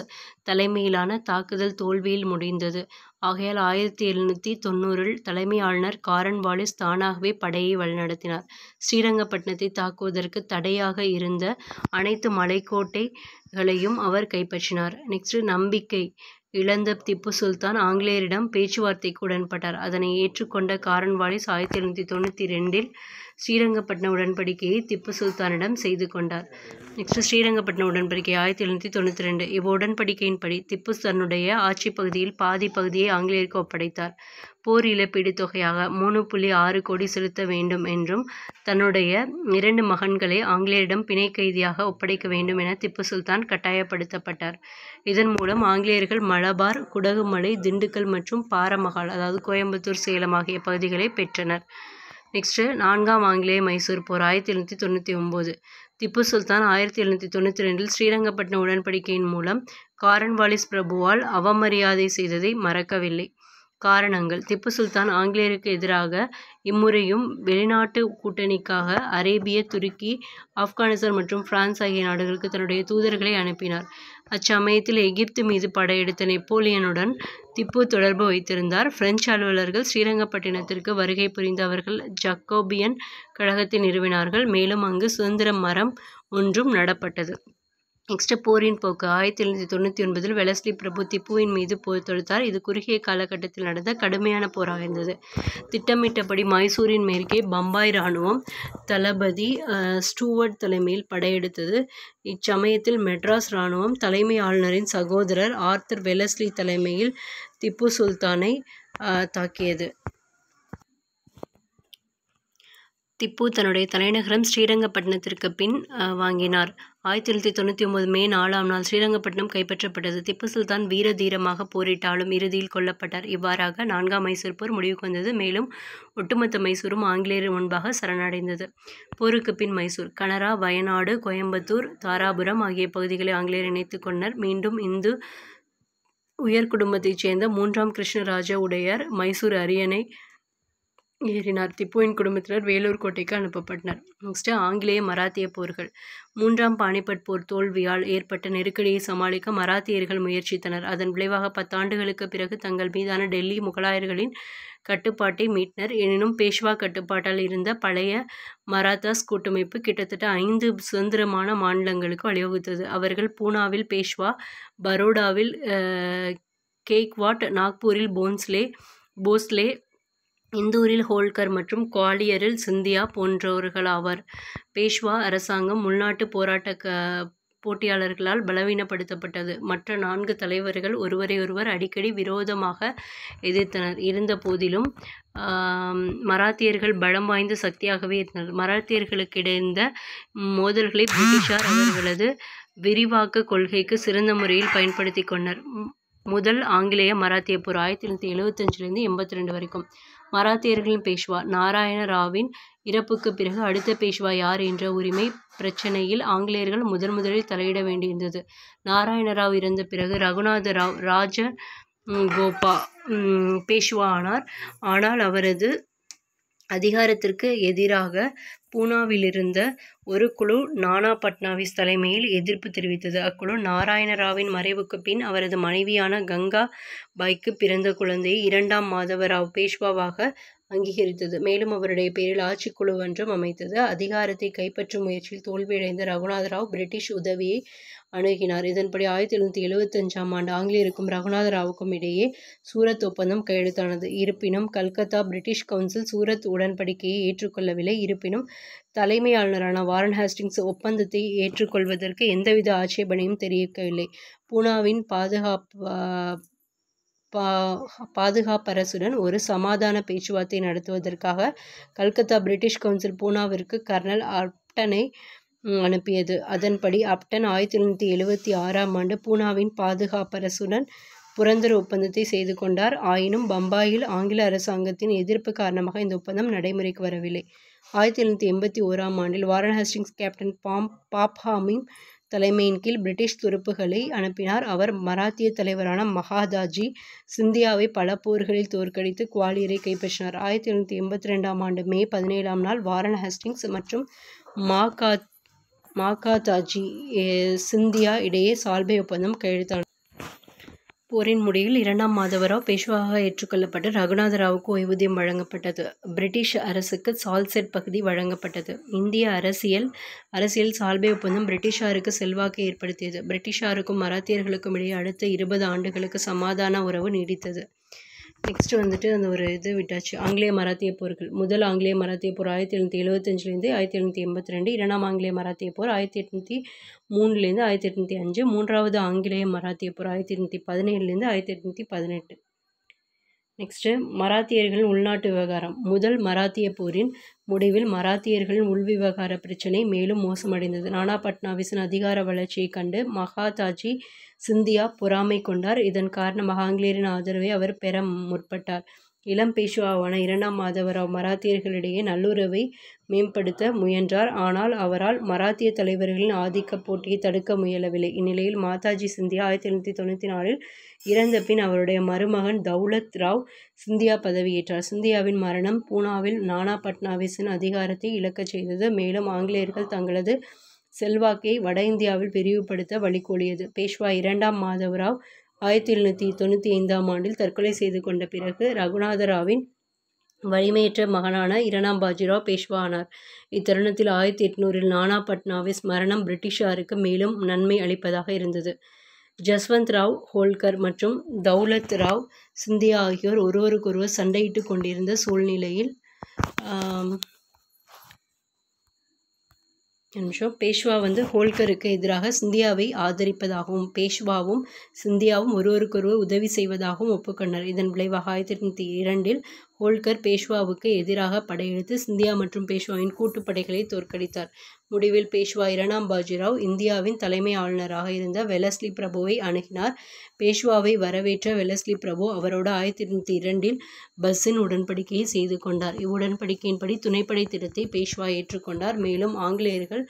தலைமையிலான தாக்குதல் தோல்வியில் முடிந்தது ஆகையால் ஆயிரத்தி எழுநூற்றி தொண்ணூறில் தலைமை ஆளுநர் காரன் வாலிஸ் தானாகவே படையை வழிநடத்தினார் ஸ்ரீரங்கப்பட்டினத்தை தாக்குவதற்கு தடையாக இருந்த அனைத்து மலைக்கோட்டைகளையும் அவர் கைப்பற்றினார் நெக்ஸ்ட் நம்பிக்கை இழந்த திப்பு சுல்தான் ஆங்கிலேயரிடம் பேச்சுவார்த்தைக்கு உடன்பட்டார் அதனை ஏற்றுக்கொண்ட காரன் வாலிஸ் ஆயிரத்தி எழுநூற்றி தொண்ணூற்றி ரெண்டில் ஸ்ரீரங்கப்பட்டின உடன்படிக்கையை திப்பு சுல்தானிடம் செய்து கொண்டார் நெக்ஸ்ட் ஸ்ரீரங்கப்பட்டின உடன்படிக்கை ஆயிரத்தி எழுநூற்றி தொண்ணூற்றி ரெண்டு இவ் உடன்படிக்கையின்படி திப்பு தன்னுடைய ஆட்சி பகுதியில் பாதி பகுதியை ஆங்கிலேயருக்கு ஒப்படைத்தார் போர் இழப்பீடு தொகையாக மூணு புள்ளி ஆறு கோடி செலுத்த வேண்டும் என்றும் தன்னுடைய இரண்டு மகன்களை ஆங்கிலேயரிடம் பிணை கைதியாக ஒப்படைக்க வேண்டும் என திப்பு சுல்தான் கட்டாயப்படுத்தப்பட்டார் இதன் மூலம் ஆங்கிலேயர்கள் மலபார் குடகுமலை திண்டுக்கல் மற்றும் பாரமகால் அதாவது கோயம்புத்தூர் சேலம் ஆகிய பகுதிகளை பெற்றனர் நெக்ஸ்ட்டு நான்காம் ஆங்கிலேய மைசூர் போர் ஆயிரத்தி எழுநூற்றி தொண்ணூற்றி ஒம்பது திப்பு சுல்தான் ஆயிரத்தி எழுநூற்றி தொண்ணூற்றி ரெண்டில் ஸ்ரீரங்கப்பட்டினம் உடன்படிக்கையின் மூலம் காரன்வாலிஸ் பிரபுவால் அவமரியாதை செய்ததை மறக்கவில்லை காரணங்கள் திப்பு சுல்தான் ஆங்கிலேயருக்கு எதிராக இம்முறையும் வெளிநாட்டு கூட்டணிக்காக அரேபிய துருக்கி ஆப்கானிஸ்தான் மற்றும் பிரான்ஸ் ஆகிய நாடுகளுக்கு தன்னுடைய தூதர்களை அனுப்பினார் அச்சமயத்தில் எகிப்து மீது படையெடுத்த நெப்போலியனுடன் திப்பு தொடர்பு வைத்திருந்தார் பிரெஞ்சு அலுவலர்கள் ஸ்ரீரங்கப்பட்டினத்திற்கு வருகை புரிந்த அவர்கள் ஜக்கோபியன் கழகத்தை நிறுவினார்கள் மேலும் அங்கு சுதந்திர மரம் ஒன்றும் நடப்பட்டது நெக்ஸ்ட்டு போரின் போக்கு ஆயிரத்தி எழுநூற்றி தொண்ணூற்றி ஒன்பதில் வெலஸ்லி பிரபு திப்புவின் மீது போர் தொடுத்தார் இது குறுகிய காலகட்டத்தில் நடந்த கடுமையான போராக இருந்தது திட்டமிட்டபடி மைசூரின் மேற்கே பம்பாய் இராணுவம் தளபதி ஸ்டூவர்ட் தலைமையில் படையெடுத்தது இச்சமயத்தில் மெட்ராஸ் இராணுவம் தலைமை ஆளுநரின் சகோதரர் ஆர்த்தர் வெலஸ்லி தலைமையில் திப்பு சுல்தானை தாக்கியது திப்பு தன்னுடைய தலைநகரம் ஸ்ரீரங்கப்பட்டினத்திற்கு பின் வாங்கினார் ஆயிரத்தி தொள்ளாயிரத்தி தொண்ணூற்றி ஒன்பது மே நாலாம் நாள் ஸ்ரீரங்கப்பட்டினம் கைப்பற்றப்பட்டது திப்பு சுல்தான் வீர தீரமாக போரிட்டாலும் இறுதியில் கொல்லப்பட்டார் இவ்வாறாக நான்காம் மைசூர் போர் முடிவுக்கு வந்தது மேலும் ஒட்டுமொத்த மைசூரும் ஆங்கிலேயர் முன்பாக சரணடைந்தது போருக்கு பின் மைசூர் கனரா வயநாடு கோயம்புத்தூர் தாராபுரம் ஆகிய பகுதிகளை ஆங்கிலேயர் இணைத்து கொண்டனர் மீண்டும் இந்து உயர் குடும்பத்தைச் சேர்ந்த மூன்றாம் கிருஷ்ணராஜ உடையார் மைசூர் அரியணை ஏறினார் திப்புவின் குடும்பத்தினர் வேலூர் கோட்டைக்கு அனுப்பப்பட்டனர் நெக்ஸ்ட்டு ஆங்கிலேய மராத்திய போர்கள் மூன்றாம் பானிபட் போர் தோல்வியால் ஏற்பட்ட நெருக்கடியை சமாளிக்க மராத்தியர்கள் முயற்சித்தனர் அதன் விளைவாக பத்தாண்டுகளுக்கு பிறகு தங்கள் மீதான டெல்லி முகலாயர்களின் கட்டுப்பாட்டை மீட்டனர் எனினும் பேஷ்வா கட்டுப்பாட்டால் இருந்த பழைய மராத்தாஸ் கூட்டமைப்பு கிட்டத்தட்ட ஐந்து சுதந்திரமான மாநிலங்களுக்கு வழிவகுத்தது அவர்கள் பூனாவில் பேஷ்வா பரோடாவில் கேக்வாட் நாக்பூரில் போன்ஸ்லே போஸ்லே இந்தூரில் ஹோல்கர் மற்றும் குவாலியரில் சிந்தியா போன்றவர்களாவார் பேஷ்வா அரசாங்கம் உள்நாட்டுப் போராட்டக் போட்டியாளர்களால் பலவீனப்படுத்தப்பட்டது மற்ற நான்கு தலைவர்கள் ஒருவரையொருவர் அடிக்கடி விரோதமாக எதிர்த்தனர் இருந்தபோதிலும் மராத்தியர்கள் பலம் வாய்ந்த சக்தியாகவே இருந்தனர் மராத்தியர்களுக்கு இடைந்த மோதல்களை பிரிட்டிஷார் அவர்களது விரிவாக்க கொள்கைக்கு சிறந்த முறையில் பயன்படுத்தி கொண்டனர் முதல் ஆங்கிலேய மராத்திய போர் ஆயிரத்தி தொள்ளாயிரத்தி எழுபத்தஞ்சிலிருந்து எண்பத்தி ரெண்டு வரைக்கும் மராத்தியர்களின் பேஷ்வா நாராயண ராவின் இறப்புக்கு பிறகு அடுத்த பேஷ்வா யார் என்ற உரிமை பிரச்சனையில் ஆங்கிலேயர்கள் முதன் முதலில் தலையிட வேண்டியிருந்தது நாராயணராவ் இறந்த பிறகு ரகுநாத ராவ் ராஜ கோபா பேஷ்வா ஆனார் ஆனால் அவரது அதிகாரத்திற்கு எதிராக பூனாவிலிருந்த ஒரு குழு நானா பட்னாவிஸ் தலைமையில் எதிர்ப்பு தெரிவித்தது அக்குழு நாராயணராவின் மறைவுக்கு பின் அவரது மனைவியான கங்கா பைக்கு பிறந்த குழந்தையை இரண்டாம் மாதவராவ் பேஷ்வாவாக அங்கீகரித்தது மேலும் அவருடைய பேரில் ஆட்சிக்குழு ஒன்றும் அமைத்தது அதிகாரத்தை கைப்பற்றும் முயற்சியில் தோல்வியடைந்த ரகுநாத ராவ் பிரிட்டிஷ் உதவியை அணுகினார் இதன்படி ஆயிரத்தி எழுநூற்றி எழுபத்தஞ்சாம் ஆண்டு ஆங்கிலேயருக்கும் ரகுநாத ராவுக்கும் இடையே சூரத் ஒப்பந்தம் கையெழுத்தானது இருப்பினும் கல்கத்தா பிரிட்டிஷ் கவுன்சில் சூரத் உடன்படிக்கையை ஏற்றுக்கொள்ளவில்லை இருப்பினும் தலைமை ஆளுநரான வாரன் ஹாஸ்டிங்ஸ் ஒப்பந்தத்தை ஏற்றுக்கொள்வதற்கு எந்தவித ஆட்சேபனையும் தெரிவிக்கவில்லை பூனாவின் பாதுகாப்பு பா பாதுகாப்பரசுடன் ஒரு சமாதான பேச்சுவார்த்தை நடத்துவதற்காக கல்கத்தா பிரிட்டிஷ் கவுன்சில் பூனாவிற்கு கர்னல் அப்டனை அனுப்பியது அதன்படி அப்டன் ஆயிரத்தி தொள்ளாயிரத்தி எழுபத்தி ஆறாம் ஆண்டு பூனாவின் பாதுகாப்பரசுடன் புரந்தர ஒப்பந்தத்தை செய்து கொண்டார் ஆயினும் பம்பாயில் ஆங்கில அரசாங்கத்தின் எதிர்ப்பு காரணமாக இந்த ஒப்பந்தம் நடைமுறைக்கு வரவில்லை ஆயிரத்தி எழுநூத்தி எண்பத்தி ஓராம் ஆண்டில் வாரணாசிங் கேப்டன் பாம் பாப்ஹாமின் தலைமையின் கீழ் பிரிட்டிஷ் துருப்புகளை அனுப்பினார் அவர் மராத்திய தலைவரான மகாதாஜி சிந்தியாவை பல போர்களில் தோற்கடித்து குவாலியரை கைப்பற்றினார் ஆயிரத்தி எழுநூத்தி எண்பத்தி ரெண்டாம் ஆண்டு மே பதினேழாம் நாள் வாரன் ஹஸ்டிங்ஸ் மற்றும் மாகா மாகாதாஜி சிந்தியா இடையே சால்பை ஒப்பந்தம் கையெழுத்தான போரின் முடிவில் இரண்டாம் மாதவராவ் பேஷ்வாக ஏற்றுக்கொள்ளப்பட்டு ரகுநாதராவுக்கு ஓய்வூதியம் வழங்கப்பட்டது பிரிட்டிஷ் அரசுக்கு சால்செட் பகுதி வழங்கப்பட்டது இந்திய அரசியல் அரசியல் சால்பே ஒப்பந்தம் பிரிட்டிஷாருக்கு செல்வாக்கு ஏற்படுத்தியது பிரிட்டிஷாருக்கும் மராத்தியர்களுக்கும் இடையே அடுத்த இருபது ஆண்டுகளுக்கு சமாதான உறவு நீடித்தது நெக்ஸ்ட்டு வந்துட்டு அந்த ஒரு இது விட்டாச்சு ஆங்கிலேய மராத்திய போர்கள் முதல் ஆங்கிலேய மராத்திய போர் ஆயிரத்தி எழுநூற்றி எழுபத்தஞ்சிலேருந்து ஆயிரத்தி எழுநூற்றி எண்பத்தி ரெண்டு இரண்டாம் ஆங்கிலேய மராத்திய போர் ஆயிரத்தி எட்நூற்றி மூணுலேருந்து ஆயிரத்தி எட்நூற்றி அஞ்சு மூன்றாவது ஆங்கிலேய மராத்திய போர் ஆயிரத்தி எட்நூற்றி பதினேழுலேருந்து ஆயிரத்தி எட்நூற்றி பதினெட்டு நெக்ஸ்ட்டு மராத்தியர்களின் உள்நாட்டு விவகாரம் முதல் மராத்திய போரின் முடிவில் மராத்தியர்களின் உள்விவகார பிரச்சினை மேலும் மோசமடைந்தது நானா பட்னாவிஸின் அதிகார வளர்ச்சியைக் கண்டு மகாதாஜி சிந்தியா பொறாமை கொண்டார் இதன் காரணமாக ஆங்கிலேயரின் ஆதரவை அவர் பெற முற்பட்டார் இளம் பேஷுவாவான இரண்டாம் மாதவராவ் மராத்தியர்களிடையே நல்லுறவை மேம்படுத்த முயன்றார் ஆனால் அவரால் மராத்திய தலைவர்களின் ஆதிக்க போட்டியை தடுக்க முயலவில்லை இந்நிலையில் மாதாஜி சிந்தியா ஆயிரத்தி தொள்ளாயிரத்தி தொண்ணூற்றி நாலில் இறந்த பின் அவருடைய மருமகன் தௌலத் ராவ் சிந்தியா பதவியேற்றார் சிந்தியாவின் மரணம் பூனாவில் நானா பட்னாவிஸின் அதிகாரத்தை இழக்கச் செய்தது மேலும் ஆங்கிலேயர்கள் தங்களது செல்வாக்கை வட இந்தியாவில் விரிவுபடுத்த வழிகோலியது பேஷ்வா இரண்டாம் மாதவராவ் ஆயிரத்தி எழுநூற்றி தொண்ணூற்றி ஐந்தாம் ஆண்டில் தற்கொலை செய்து கொண்ட பிறகு ரகுநாதராவின் வலிமையற்ற மகனான இரணாம் பாஜிராவ் பேஷ்வா ஆனார் இத்தருணத்தில் ஆயிரத்தி எட்நூறில் நானா பட்னாவிஸ் மரணம் பிரிட்டிஷாருக்கு மேலும் நன்மை அளிப்பதாக இருந்தது ஜஸ்வந்த் ராவ் ஹோல்கர் மற்றும் தௌலத் ராவ் சிந்தியா ஆகியோர் ஒருவருக்கொருவர் சண்டையிட்டு கொண்டிருந்த சூழ்நிலையில் நிமிஷம் பேஷ்வா வந்து ஹோல்கருக்கு எதிராக சிந்தியாவை ஆதரிப்பதாகவும் பேஷ்வாவும் சிந்தியாவும் ஒருவருக்கொருவர் உதவி செய்வதாகவும் ஒப்புக்கொண்டனர் இதன் விளைவாக ஆயிரத்தி தொண்ணூற்றி இரண்டில் ஹோல்கர் பேஷ்வாவுக்கு எதிராக படையெடுத்து சிந்தியா மற்றும் பேஷ்வாவின் கூட்டுப்படைகளை தோற்கடித்தார் முடிவில் பேஷ்வா இரணாம் பாஜிராவ் இந்தியாவின் தலைமை ஆளுநராக இருந்த வெலஸ்லி பிரபுவை அணுகினார் பேஷ்வாவை வரவேற்ற வெலஸ்லி பிரபு அவரோடு ஆயிரத்தி எண்ணூற்றி இரண்டில் பஸ்ஸின் உடன்படிக்கையை செய்து கொண்டார் இவ்வுடன்படிக்கையின்படி துணைப்படை திட்டத்தை பேஷ்வா ஏற்றுக்கொண்டார் மேலும் ஆங்கிலேயர்கள்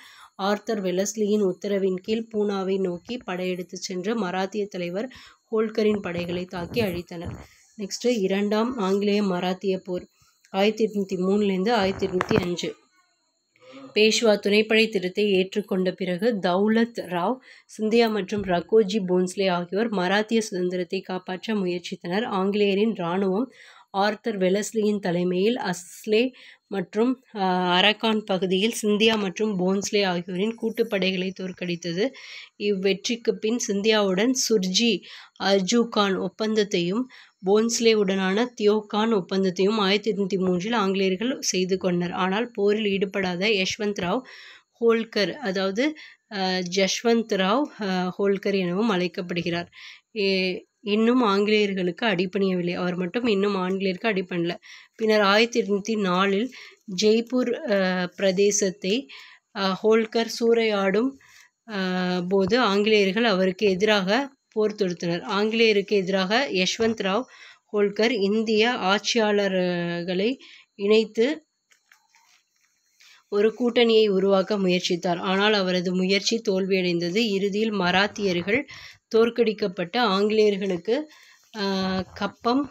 ஆர்த்தர் வெலஸ்லியின் உத்தரவின் கீழ் பூனாவை நோக்கி படையெடுத்துச் சென்று மராத்திய தலைவர் ஹோல்கரின் படைகளை தாக்கி அழித்தனர் நெக்ஸ்ட்டு இரண்டாம் ஆங்கிலேய மராத்திய போர் ஆயிரத்தி எட்நூற்றி மூணுலேருந்து ஆயிரத்தி எட்நூற்றி அஞ்சு பேஷ்வா துணைப்படை திருத்தை ஏற்றுக்கொண்ட பிறகு தௌலத் ராவ் சிந்தியா மற்றும் ரகோஜி போன்ஸ்லே ஆகியோர் மராத்திய சுதந்திரத்தை காப்பாற்ற முயற்சித்தனர் ஆங்கிலேயரின் இராணுவம் ஆர்தர் வெலஸ்லியின் தலைமையில் அஸ்லே மற்றும் அரகான் பகுதியில் சிந்தியா மற்றும் போன்ஸ்லே ஆகியோரின் கூட்டுப்படைகளை தோற்கடித்தது இவ்வெற்றிக்கு பின் சிந்தியாவுடன் சுர்ஜி கான் ஒப்பந்தத்தையும் போன்ஸ்லே உடனான தியோகான் ஒப்பந்தத்தையும் ஆயிரத்தி எட்நூற்றி மூன்றில் ஆங்கிலேயர்கள் செய்து கொண்டனர் ஆனால் போரில் ஈடுபடாத யஷ்வந்த் ராவ் ஹோல்கர் அதாவது ஜஷ்வந்த் ராவ் ஹோல்கர் எனவும் அழைக்கப்படுகிறார் இன்னும் ஆங்கிலேயர்களுக்கு அடிபணியவில்லை அவர் மட்டும் இன்னும் ஆங்கிலேயருக்கு அடிபணல பின்னர் ஆயிரத்தி எட்நூற்றி நாலில் ஜெய்ப்பூர் பிரதேசத்தை ஹோல்கர் சூறையாடும் போது ஆங்கிலேயர்கள் அவருக்கு எதிராக போர் தொடுத்தனர் ஆங்கிலேயருக்கு எதிராக யஷ்வந்த் ராவ் ஹோல்கர் இந்திய ஆட்சியாளர்களை இணைத்து ஒரு கூட்டணியை உருவாக்க முயற்சித்தார் ஆனால் அவரது முயற்சி தோல்வியடைந்தது இறுதியில் மராத்தியர்கள் தோற்கடிக்கப்பட்ட ஆங்கிலேயர்களுக்கு கப்பம்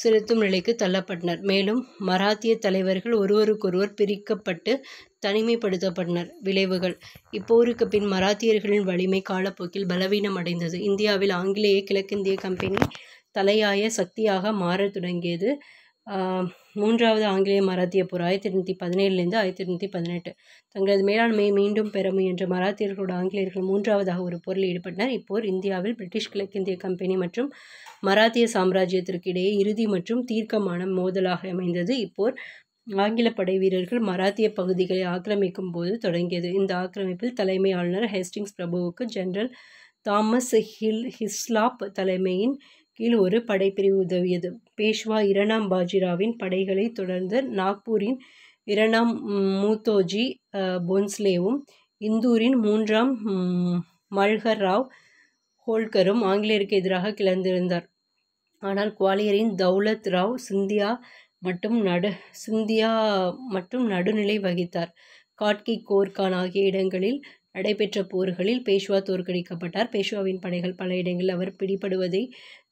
செலுத்தும் நிலைக்கு தள்ளப்பட்டனர் மேலும் மராத்திய தலைவர்கள் ஒருவருக்கொருவர் பிரிக்கப்பட்டு தனிமைப்படுத்தப்பட்டனர் விளைவுகள் இப்போருக்கு பின் மராத்தியர்களின் வலிமை காலப்போக்கில் பலவீனம் அடைந்தது இந்தியாவில் ஆங்கிலேய கிழக்கிந்திய கம்பெனி தலையாய சக்தியாக மாறத் தொடங்கியது மூன்றாவது ஆங்கிலேய மராத்திய போர் ஆயிரத்தி எட்நூற்றி பதினேழுலேருந்து ஆயிரத்தி எட்நூற்றி பதினெட்டு தங்களது மேலாண்மையை மீண்டும் பெற முயன்ற மராத்தியர்களோட ஆங்கிலேயர்கள் மூன்றாவதாக ஒரு போரில் ஈடுபட்டனர் இப்போர் இந்தியாவில் பிரிட்டிஷ் கிழக்கிந்திய கம்பெனி மற்றும் மராத்திய சாம்ராஜ்யத்திற்கு இடையே இறுதி மற்றும் தீர்க்கமான மோதலாக அமைந்தது இப்போர் ஆங்கில படை வீரர்கள் மராத்திய பகுதிகளை ஆக்கிரமிக்கும் போது தொடங்கியது இந்த ஆக்கிரமிப்பில் தலைமை ஆளுநர் ஹேஸ்டிங்ஸ் பிரபுவுக்கு ஜெனரல் தாமஸ் ஹில் ஹிஸ்லாப் தலைமையின் கீழ் ஒரு படைப்பிரிவு உதவியது பேஷ்வா இரணாம் பாஜிராவின் படைகளை தொடர்ந்து நாக்பூரின் இரணாம் மூத்தோஜி பொன்ஸ்லேவும் இந்தூரின் மூன்றாம் மல்கர் ராவ் ஹோல்கரும் ஆங்கிலேயருக்கு எதிராக கிளர்ந்திருந்தார் ஆனால் குவாலியரின் தௌலத் ராவ் சிந்தியா மற்றும் நடு சிந்தியா மற்றும் நடுநிலை வகித்தார் காட்கி கோர்கான் ஆகிய இடங்களில் நடைபெற்ற போர்களில் பேஷ்வா தோற்கடிக்கப்பட்டார் பேஷ்வாவின் படைகள் பல இடங்களில் அவர் பிடிபடுவதை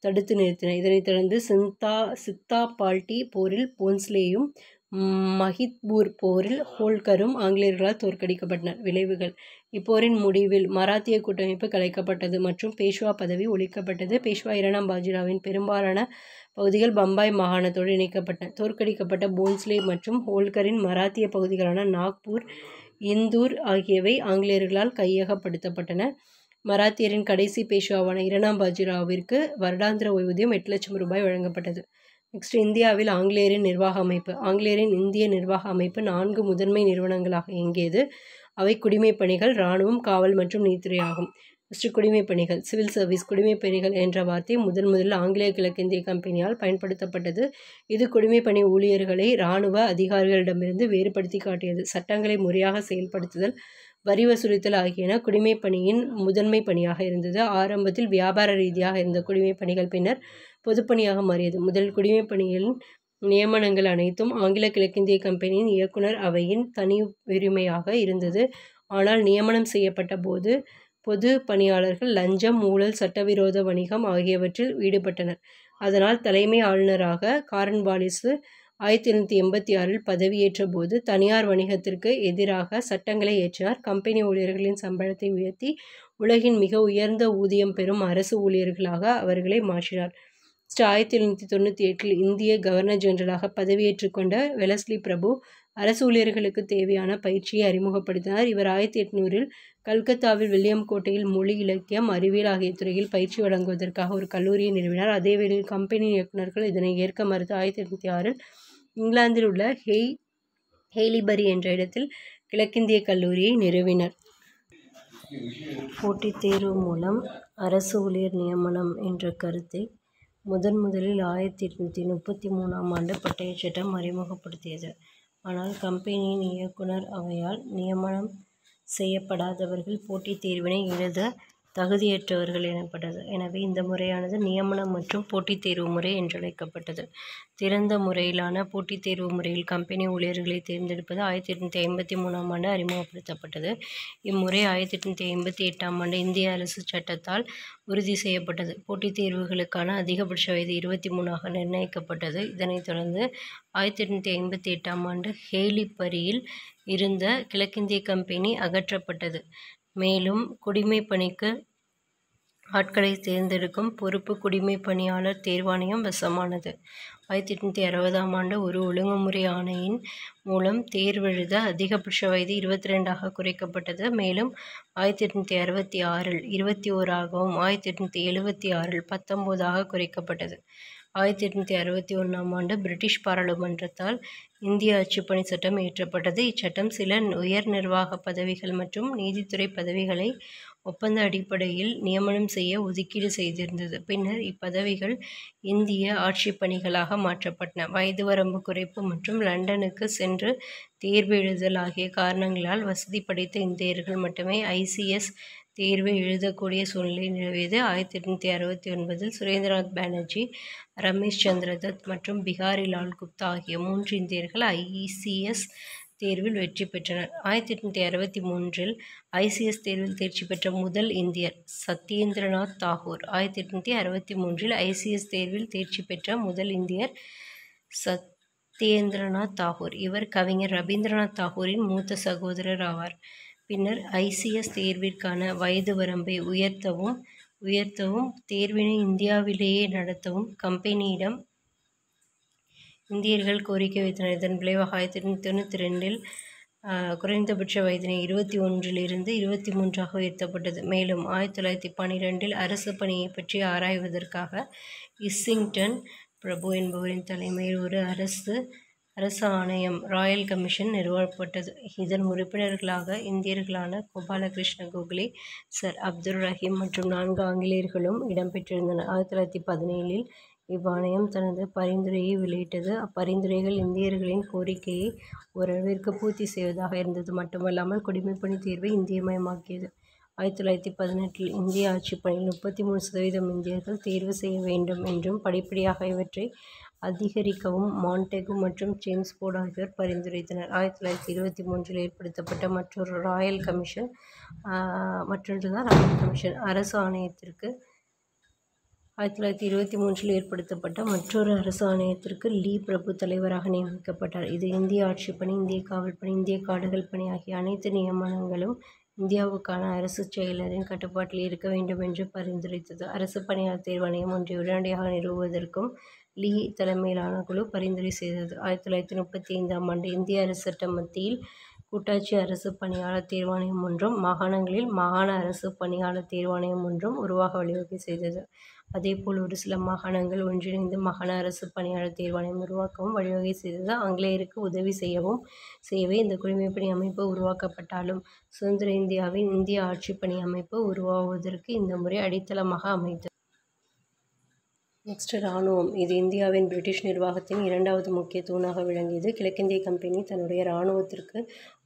தடுத்து நிறுத்தின இதனைத் தொடர்ந்து சிந்தா சித்தா பால்டி போரில் போன்ஸ்லேயும் மஹித்பூர் போரில் ஹோல்கரும் ஆங்கிலேயர்களால் தோற்கடிக்கப்பட்டனர் விளைவுகள் இப்போரின் முடிவில் மராத்திய கூட்டமைப்பு கலைக்கப்பட்டது மற்றும் பேஷ்வா பதவி ஒழிக்கப்பட்டது பேஷ்வா இரண்டாம் பாஜிராவின் பெரும்பாலான பகுதிகள் பம்பாய் மாகாணத்தோடு இணைக்கப்பட்டன தோற்கடிக்கப்பட்ட போன்ஸ்லே மற்றும் ஹோல்கரின் மராத்திய பகுதிகளான நாக்பூர் இந்தூர் ஆகியவை ஆங்கிலேயர்களால் கையகப்படுத்தப்பட்டன மராத்தியரின் கடைசி பேஷுவாவான இரணாம் பாஜிராவிற்கு வருடாந்திர ஓய்வூதியம் எட்டு லட்சம் ரூபாய் வழங்கப்பட்டது நெக்ஸ்ட் இந்தியாவில் ஆங்கிலேயரின் நிர்வாக அமைப்பு ஆங்கிலேயரின் இந்திய நிர்வாக அமைப்பு நான்கு முதன்மை நிறுவனங்களாக இயங்கியது அவை குடிமைப் பணிகள் இராணுவம் காவல் மற்றும் நீதித்துறை ஆகும் நெக்ஸ்ட் குடிமைப் பணிகள் சிவில் சர்வீஸ் குடிமைப் பணிகள் என்ற வார்த்தை முதன் முதலில் ஆங்கிலேய கிழக்கிந்திய கம்பெனியால் பயன்படுத்தப்பட்டது இது குடிமைப் பணி ஊழியர்களை இராணுவ அதிகாரிகளிடமிருந்து வேறுபடுத்தி காட்டியது சட்டங்களை முறையாக செயல்படுத்துதல் வரி வசூலித்தல் ஆகியன குடிமை பணியின் முதன்மை பணியாக இருந்தது ஆரம்பத்தில் வியாபார ரீதியாக இருந்த குடிமை பணிகள் பின்னர் பொதுப்பணியாக மாறியது முதல் குடிமை பணியின் நியமனங்கள் அனைத்தும் ஆங்கில கிழக்கிந்திய கம்பெனியின் இயக்குனர் அவையின் தனி உரிமையாக இருந்தது ஆனால் நியமனம் செய்யப்பட்ட போது பொது பணியாளர்கள் லஞ்சம் ஊழல் சட்டவிரோத வணிகம் ஆகியவற்றில் ஈடுபட்டனர் அதனால் தலைமை ஆளுநராக காரன்பாலிசு ஆயிரத்தி தொள்ளாயிரத்தி எண்பத்தி ஆறில் பதவியேற்ற போது தனியார் வணிகத்திற்கு எதிராக சட்டங்களை ஏற்றினார் கம்பெனி ஊழியர்களின் சம்பளத்தை உயர்த்தி உலகின் மிக உயர்ந்த ஊதியம் பெறும் அரசு ஊழியர்களாக அவர்களை மாற்றினார் ஆயிரத்தி தொள்ளாயிரத்தி தொண்ணூற்றி எட்டில் இந்திய கவர்னர் ஜெனரலாக பதவியேற்றுக்கொண்ட வெலஸ்லி பிரபு அரசு ஊழியர்களுக்கு தேவையான பயிற்சியை அறிமுகப்படுத்தினார் இவர் ஆயிரத்தி எட்நூறில் கல்கத்தாவில் வில்லியம் கோட்டையில் மொழி இலக்கியம் அறிவியல் ஆகிய துறையில் பயிற்சி வழங்குவதற்காக ஒரு கல்லூரியை நிறுவினார் அதே வேளையில் கம்பெனி இயக்குநர்கள் இதனை ஏற்க மறுத்து ஆயிரத்தி எட்நூற்றி ஆறில் இங்கிலாந்தில் உள்ள ஹெய் ஹெய்லிபரி என்ற இடத்தில் கிழக்கிந்திய கல்லூரியை நிறுவினர் போட்டித் தேர்வு மூலம் அரசு ஊழியர் நியமனம் என்ற கருத்தை முதன் முதலில் ஆயிரத்தி எட்நூற்றி முப்பத்தி மூணாம் ஆண்டு பட்டயச் சட்டம் அறிமுகப்படுத்தியது ஆனால் கம்பெனியின் இயக்குனர் அவையால் நியமனம் செய்யப்படாதவர்கள் போட்டித் தேர்வினை எழுத தகுதியற்றவர்கள் எனப்பட்டது எனவே இந்த முறையானது நியமனம் மற்றும் போட்டித் தேர்வு முறை என்றழைக்கப்பட்டது திறந்த முறையிலான போட்டித் தேர்வு முறையில் கம்பெனி ஊழியர்களை தேர்ந்தெடுப்பது ஆயிரத்தி எட்நூற்றி ஐம்பத்தி மூணாம் ஆண்டு அறிமுகப்படுத்தப்பட்டது இம்முறை ஆயிரத்தி எட்நூற்றி ஐம்பத்தி எட்டாம் ஆண்டு இந்திய அரசு சட்டத்தால் உறுதி செய்யப்பட்டது போட்டித் தேர்வுகளுக்கான அதிகபட்ச வயது இருபத்தி மூணாக நிர்ணயிக்கப்பட்டது இதனைத் தொடர்ந்து ஆயிரத்தி எட்நூற்றி ஐம்பத்தி எட்டாம் ஆண்டு பரியில் இருந்த கிழக்கிந்திய கம்பெனி அகற்றப்பட்டது மேலும் குடிமை பணிக்கு ஆட்களை தேர்ந்தெடுக்கும் பொறுப்பு குடிமை பணியாளர் தேர்வாணையம் வசமானது ஆயிரத்தி எட்நூற்றி அறுபதாம் ஆண்டு ஒரு ஒழுங்குமுறை ஆணையின் மூலம் தேர்வெழுத அதிகபட்ச வயது இருபத்தி ரெண்டாக குறைக்கப்பட்டது மேலும் ஆயிரத்தி எட்நூற்றி அறுபத்தி ஆறில் இருபத்தி ஓராகவும் ஆயிரத்தி எட்நூற்றி எழுபத்தி ஆறில் பத்தொம்போதாக குறைக்கப்பட்டது ஆயிரத்தி எட்நூத்தி அறுபத்தி ஒன்றாம் ஆண்டு பிரிட்டிஷ் பாராளுமன்றத்தால் இந்திய அச்சுப்பணி சட்டம் இயற்றப்பட்டது இச்சட்டம் சில உயர் நிர்வாக பதவிகள் மற்றும் நீதித்துறை பதவிகளை ஒப்பந்த அடிப்படையில் நியமனம் செய்ய ஒதுக்கீடு செய்திருந்தது பின்னர் இப்பதவிகள் இந்திய ஆட்சிப் பணிகளாக மாற்றப்பட்டன வயது வரம்பு குறைப்பு மற்றும் லண்டனுக்கு சென்று தேர்வு எழுதல் ஆகிய காரணங்களால் வசதி படைத்த இந்தியர்கள் மட்டுமே ஐசிஎஸ் தேர்வை எழுதக்கூடிய சூழ்நிலை நிலவியது ஆயிரத்தி எட்நூற்றி அறுபத்தி ஒன்பதில் சுரேந்திரநாத் பானர்ஜி ரமேஷ் சந்திர தத் மற்றும் பிகாரி லால் குப்தா ஆகிய மூன்று இந்தியர்கள் ஐசிஎஸ் தேர்வில் வெற்றி பெற்றனர் ஆயிரத்தி எட்நூற்றி அறுபத்தி மூன்றில் ஐசிஎஸ் தேர்வில் தேர்ச்சி பெற்ற முதல் இந்தியர் சத்யேந்திரநாத் தாகூர் ஆயிரத்தி எட்நூற்றி அறுபத்தி மூன்றில் ஐசிஎஸ் தேர்வில் தேர்ச்சி பெற்ற முதல் இந்தியர் சத்யேந்திரநாத் தாகூர் இவர் கவிஞர் ரவீந்திரநாத் தாகூரின் மூத்த சகோதரர் ஆவார் பின்னர் ஐசிஎஸ் தேர்விற்கான வயது வரம்பை உயர்த்தவும் உயர்த்தவும் தேர்வினை இந்தியாவிலேயே நடத்தவும் கம்பெனியிடம் இந்தியர்கள் கோரிக்கை வைத்தனர் இதன் விளைவாக ஆயிரத்தி தொண்ணூற்றி தொண்ணூற்றி ரெண்டில் குறைந்தபட்ச வயதினை இருபத்தி ஒன்றிலிருந்து இருபத்தி மூன்றாக உயர்த்தப்பட்டது மேலும் ஆயிரத்தி தொள்ளாயிரத்தி பன்னிரெண்டில் அரசு பணியை பற்றி ஆராய்வதற்காக இஸ்ஸிங்டன் பிரபு என்பவரின் தலைமையில் ஒரு அரசு அரசு ஆணையம் ராயல் கமிஷன் நிறுவப்பட்டது இதன் உறுப்பினர்களாக இந்தியர்களான கோபாலகிருஷ்ண கோகலே சர் அப்துல் ரஹீம் மற்றும் நான்கு ஆங்கிலேயர்களும் இடம்பெற்றிருந்தனர் ஆயிரத்தி தொள்ளாயிரத்தி பதினேழில் இவ்வாணையம் தனது பரிந்துரையை வெளியிட்டது அப்பரிந்துரைகள் இந்தியர்களின் கோரிக்கையை ஓரளவிற்கு பூர்த்தி செய்வதாக இருந்தது மட்டுமல்லாமல் குடிமைப்பணி தீர்வை இந்தியமயமாக்கியது ஆயிரத்தி தொள்ளாயிரத்தி பதினெட்டில் இந்திய பணியில் முப்பத்தி மூணு சதவீதம் இந்தியர்கள் தேர்வு செய்ய வேண்டும் என்றும் படிப்படியாக இவற்றை அதிகரிக்கவும் மான்டெகு மற்றும் ஜேம்ஸ் போர்டு ஆகியோர் பரிந்துரைத்தனர் ஆயிரத்தி தொள்ளாயிரத்தி இருபத்தி மூன்றில் ஏற்படுத்தப்பட்ட மற்றொரு ராயல் கமிஷன் மற்றொன்று தான் ராயல் கமிஷன் அரசு ஆணையத்திற்கு ஆயிரத்தி தொள்ளாயிரத்தி இருபத்தி மூன்றில் ஏற்படுத்தப்பட்ட மற்றொரு அரசு ஆணையத்திற்கு லீ பிரபு தலைவராக நியமிக்கப்பட்டார் இது இந்திய பணி இந்திய காவல் பணி இந்திய காடுகள் பணி ஆகிய அனைத்து நியமனங்களும் இந்தியாவுக்கான அரசு செயலரின் கட்டுப்பாட்டில் இருக்க வேண்டும் என்று பரிந்துரைத்தது அரசு பணியாளர் தேர்வாணையம் ஒன்றை உடனடியாக நிறுவுவதற்கும் லீ தலைமையிலான குழு பரிந்துரை செய்தது ஆயிரத்தி தொள்ளாயிரத்தி முப்பத்தி ஐந்தாம் ஆண்டு இந்திய அரசு சட்ட மத்தியில் கூட்டாட்சி அரசு பணியாளர் தேர்வாணையம் ஒன்றும் மாகாணங்களில் மாகாண அரசு பணியாளர் தேர்வாணையம் ஒன்றும் உருவாக வழிவகை செய்தது அதேபோல் ஒரு சில மாகாணங்கள் ஒன்றிணைந்து மாகாண அரசு பணியாளர் தேர்வாணையம் உருவாக்கவும் வழிவகை செய்தது ஆங்கிலேயருக்கு உதவி செய்யவும் செய்யவே இந்த குடிமைப்பணி அமைப்பு உருவாக்கப்பட்டாலும் சுதந்திர இந்தியாவின் இந்திய ஆட்சிப்பணி அமைப்பு உருவாவதற்கு இந்த முறை அடித்தளமாக அமைத்தது நெக்ஸ்ட் இராணுவம் இது இந்தியாவின் பிரிட்டிஷ் நிர்வாகத்தின் இரண்டாவது முக்கிய தூணாக விளங்கியது கிழக்கிந்திய கம்பெனி தன்னுடைய இராணுவத்திற்கு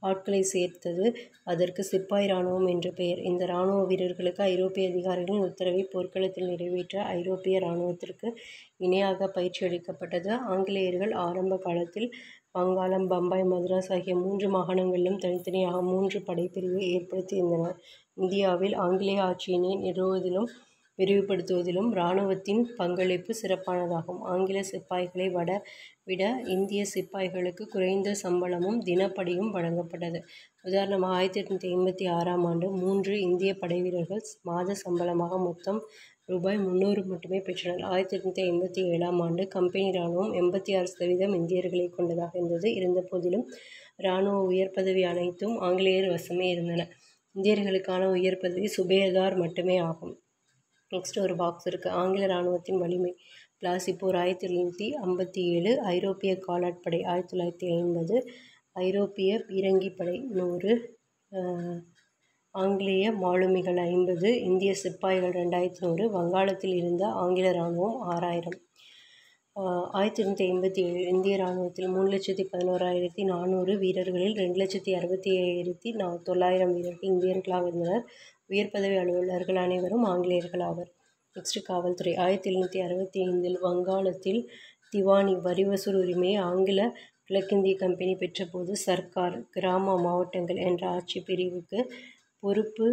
ஆட்களை சேர்த்தது அதற்கு சிப்பாய் இராணுவம் என்ற பெயர் இந்த இராணுவ வீரர்களுக்கு ஐரோப்பிய அதிகாரிகளின் உத்தரவை போர்க்களத்தில் நிறைவேற்ற ஐரோப்பிய இராணுவத்திற்கு இணையாக பயிற்சி அளிக்கப்பட்டது ஆங்கிலேயர்கள் ஆரம்ப காலத்தில் வங்காளம் பம்பாய் மதராஸ் ஆகிய மூன்று மாகாணங்களிலும் தனித்தனியாக மூன்று படைப்பிரிவை ஏற்படுத்தியிருந்தனர் இந்தியாவில் ஆங்கிலேய ஆட்சியினை நிறுவுவதிலும் விரிவுபடுத்துவதிலும் இராணுவத்தின் பங்களிப்பு சிறப்பானதாகும் ஆங்கில சிப்பாய்களை வட விட இந்திய சிப்பாய்களுக்கு குறைந்த சம்பளமும் தினப்படியும் வழங்கப்பட்டது உதாரணமாக ஆயிரத்தி எட்நூற்றி எண்பத்தி ஆறாம் ஆண்டு மூன்று இந்திய படைவீரர்கள் மாத சம்பளமாக மொத்தம் ரூபாய் முந்நூறு மட்டுமே பெற்றனர் ஆயிரத்தி எட்நூற்றி எண்பத்தி ஏழாம் ஆண்டு கம்பெனி இராணுவம் எண்பத்தி ஆறு சதவீதம் இந்தியர்களை கொண்டதாக இருந்தது இருந்த போதிலும் இராணுவ உயர் பதவி அனைத்தும் ஆங்கிலேயர் வசமே இருந்தன இந்தியர்களுக்கான உயர் பதவி சுபேதார் மட்டுமே ஆகும் நெக்ஸ்ட் ஒரு பாக்ஸ் இருக்குது ஆங்கில இராணுவத்தின் வலிமை இப்போ ஒரு ஆயிரத்தி தொள்ளாயிரத்தி ஐம்பத்தி ஏழு ஐரோப்பிய காலாட்படை ஆயிரத்தி தொள்ளாயிரத்தி ஐம்பது ஐரோப்பிய பீரங்கிப்படை நூறு ஆங்கிலேய மாலுமிகள் ஐம்பது இந்திய சிப்பாய்கள் ரெண்டாயிரத்தி நூறு வங்காளத்தில் இருந்த ஆங்கில இராணுவம் ஆறாயிரம் ஆயிரத்தி தொள்ளாயிரத்தி எண்பத்தி ஏழு இந்திய இராணுவத்தில் மூணு லட்சத்தி பதினோராயிரத்தி நானூறு வீரர்களில் ரெண்டு லட்சத்தி அறுபத்தி ஏழாயிரத்தி நா தொள்ளாயிரம் வீரர்கள் இந்தியர்களாக இருந்தனர் உயர் பதவி அலுவலர்கள் அனைவரும் ஆங்கிலேயர்கள் ஆவர் நெக்ஸ்ட் காவல்துறை ஆயிரத்தி எழுநூற்றி அறுபத்தி ஐந்தில் வங்காளத்தில் திவானி வரி வசூல் உரிமையை ஆங்கில கிழக்கிந்திய கம்பெனி பெற்றபோது சர்க்கார் கிராம மாவட்டங்கள் என்ற ஆட்சி பிரிவுக்கு பொறுப்பு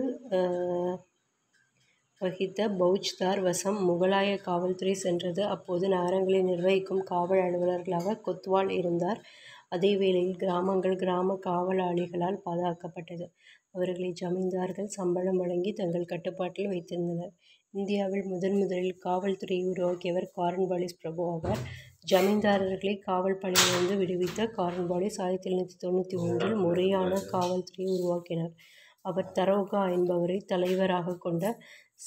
வகித்த பௌஜ்தார் வசம் முகலாய காவல்துறை சென்றது அப்போது நகரங்களை நிர்வகிக்கும் காவல் அலுவலர்களாக கொத்வால் இருந்தார் அதே வேளையில் கிராமங்கள் கிராம காவலாளிகளால் பாதுகாக்கப்பட்டது அவர்களை ஜமீன்தார்கள் சம்பளம் வழங்கி தங்கள் கட்டுப்பாட்டில் வைத்திருந்தனர் இந்தியாவில் முதன் முதலில் காவல்துறையை உருவாக்கியவர் காரன்பாலிஸ் பிரபு ஆவார் ஜமீன்தாரர்களை காவல் பணியிலிருந்து விடுவித்த காரன்பாலிஸ் ஆயிரத்தி எழுநூற்றி தொண்ணூற்றி ஒன்றில் முறையான காவல்துறையை உருவாக்கினார் அவர் தரோகா என்பவரை தலைவராக கொண்ட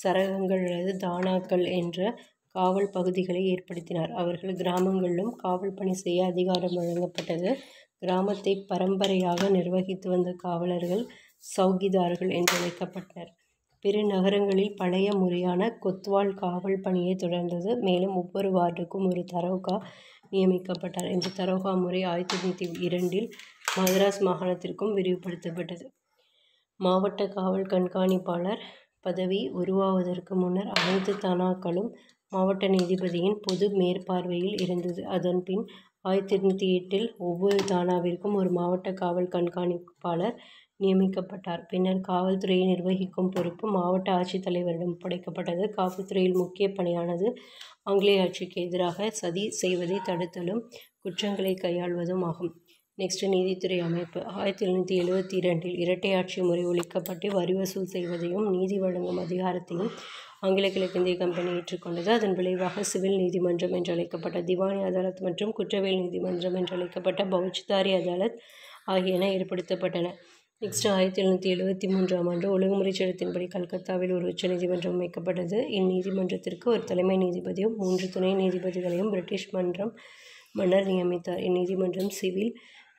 சரகங்கள் அல்லது தானாக்கள் என்ற காவல் பகுதிகளை ஏற்படுத்தினார் அவர்கள் கிராமங்களிலும் காவல் பணி செய்ய அதிகாரம் வழங்கப்பட்டது கிராமத்தை பரம்பரையாக நிர்வகித்து வந்த காவலர்கள் சௌகிதார்கள் என்றழைக்கப்பட்டனர் நகரங்களில் பழைய முறையான கொத்வால் காவல் பணியை தொடர்ந்தது மேலும் ஒவ்வொரு வார்டுக்கும் ஒரு தரோகா நியமிக்கப்பட்டார் இந்த தரோகா முறை ஆயிரத்தி தொண்ணூற்றி இரண்டில் மதராஸ் மாகாணத்திற்கும் விரிவுபடுத்தப்பட்டது மாவட்ட காவல் கண்காணிப்பாளர் பதவி உருவாவதற்கு முன்னர் அனைத்து தனாக்களும் மாவட்ட நீதிபதியின் பொது மேற்பார்வையில் இருந்தது அதன் பின் ஆயிரத்தி எட்நூற்றி எட்டில் ஒவ்வொரு தானாவிற்கும் ஒரு மாவட்ட காவல் கண்காணிப்பாளர் நியமிக்கப்பட்டார் பின்னர் காவல்துறையை நிர்வகிக்கும் பொறுப்பு மாவட்ட ஆட்சித்தலைவரிடம் ஒப்படைக்கப்பட்டது காவல்துறையில் முக்கிய பணியானது ஆங்கிலேய ஆட்சிக்கு எதிராக சதி செய்வதை தடுத்தலும் குற்றங்களை கையாள்வதும் ஆகும் நெக்ஸ்ட் நீதித்துறை அமைப்பு ஆயிரத்தி எழுநூற்றி எழுபத்தி இரண்டில் இரட்டை ஆட்சி முறை ஒழிக்கப்பட்டு வரி வசூல் செய்வதையும் நீதி வழங்கும் அதிகாரத்தையும் ஆங்கில கிழக்கிந்திய கம்பெனி ஏற்றுக்கொண்டது அதன் விளைவாக சிவில் நீதிமன்றம் என்று அழைக்கப்பட்ட திவானி அதாலத் மற்றும் குற்றவியல் நீதிமன்றம் என்று அழைக்கப்பட்ட பௌச்தாரி அதாலத் ஆகியன ஏற்படுத்தப்பட்டன நெக்ஸ்ட் ஆயிரத்தி எழுநூற்றி எழுபத்தி மூன்றாம் ஆண்டு ஒழுங்குமுறை சட்டத்தின்படி கல்கத்தாவில் ஒரு உச்ச நீதிமன்றம் அமைக்கப்பட்டது இந்நீதிமன்றத்திற்கு ஒரு தலைமை நீதிபதியும் மூன்று துணை நீதிபதிகளையும் பிரிட்டிஷ் மன்றம் மன்னர் நியமித்தார் இந்நீதிமன்றம் சிவில்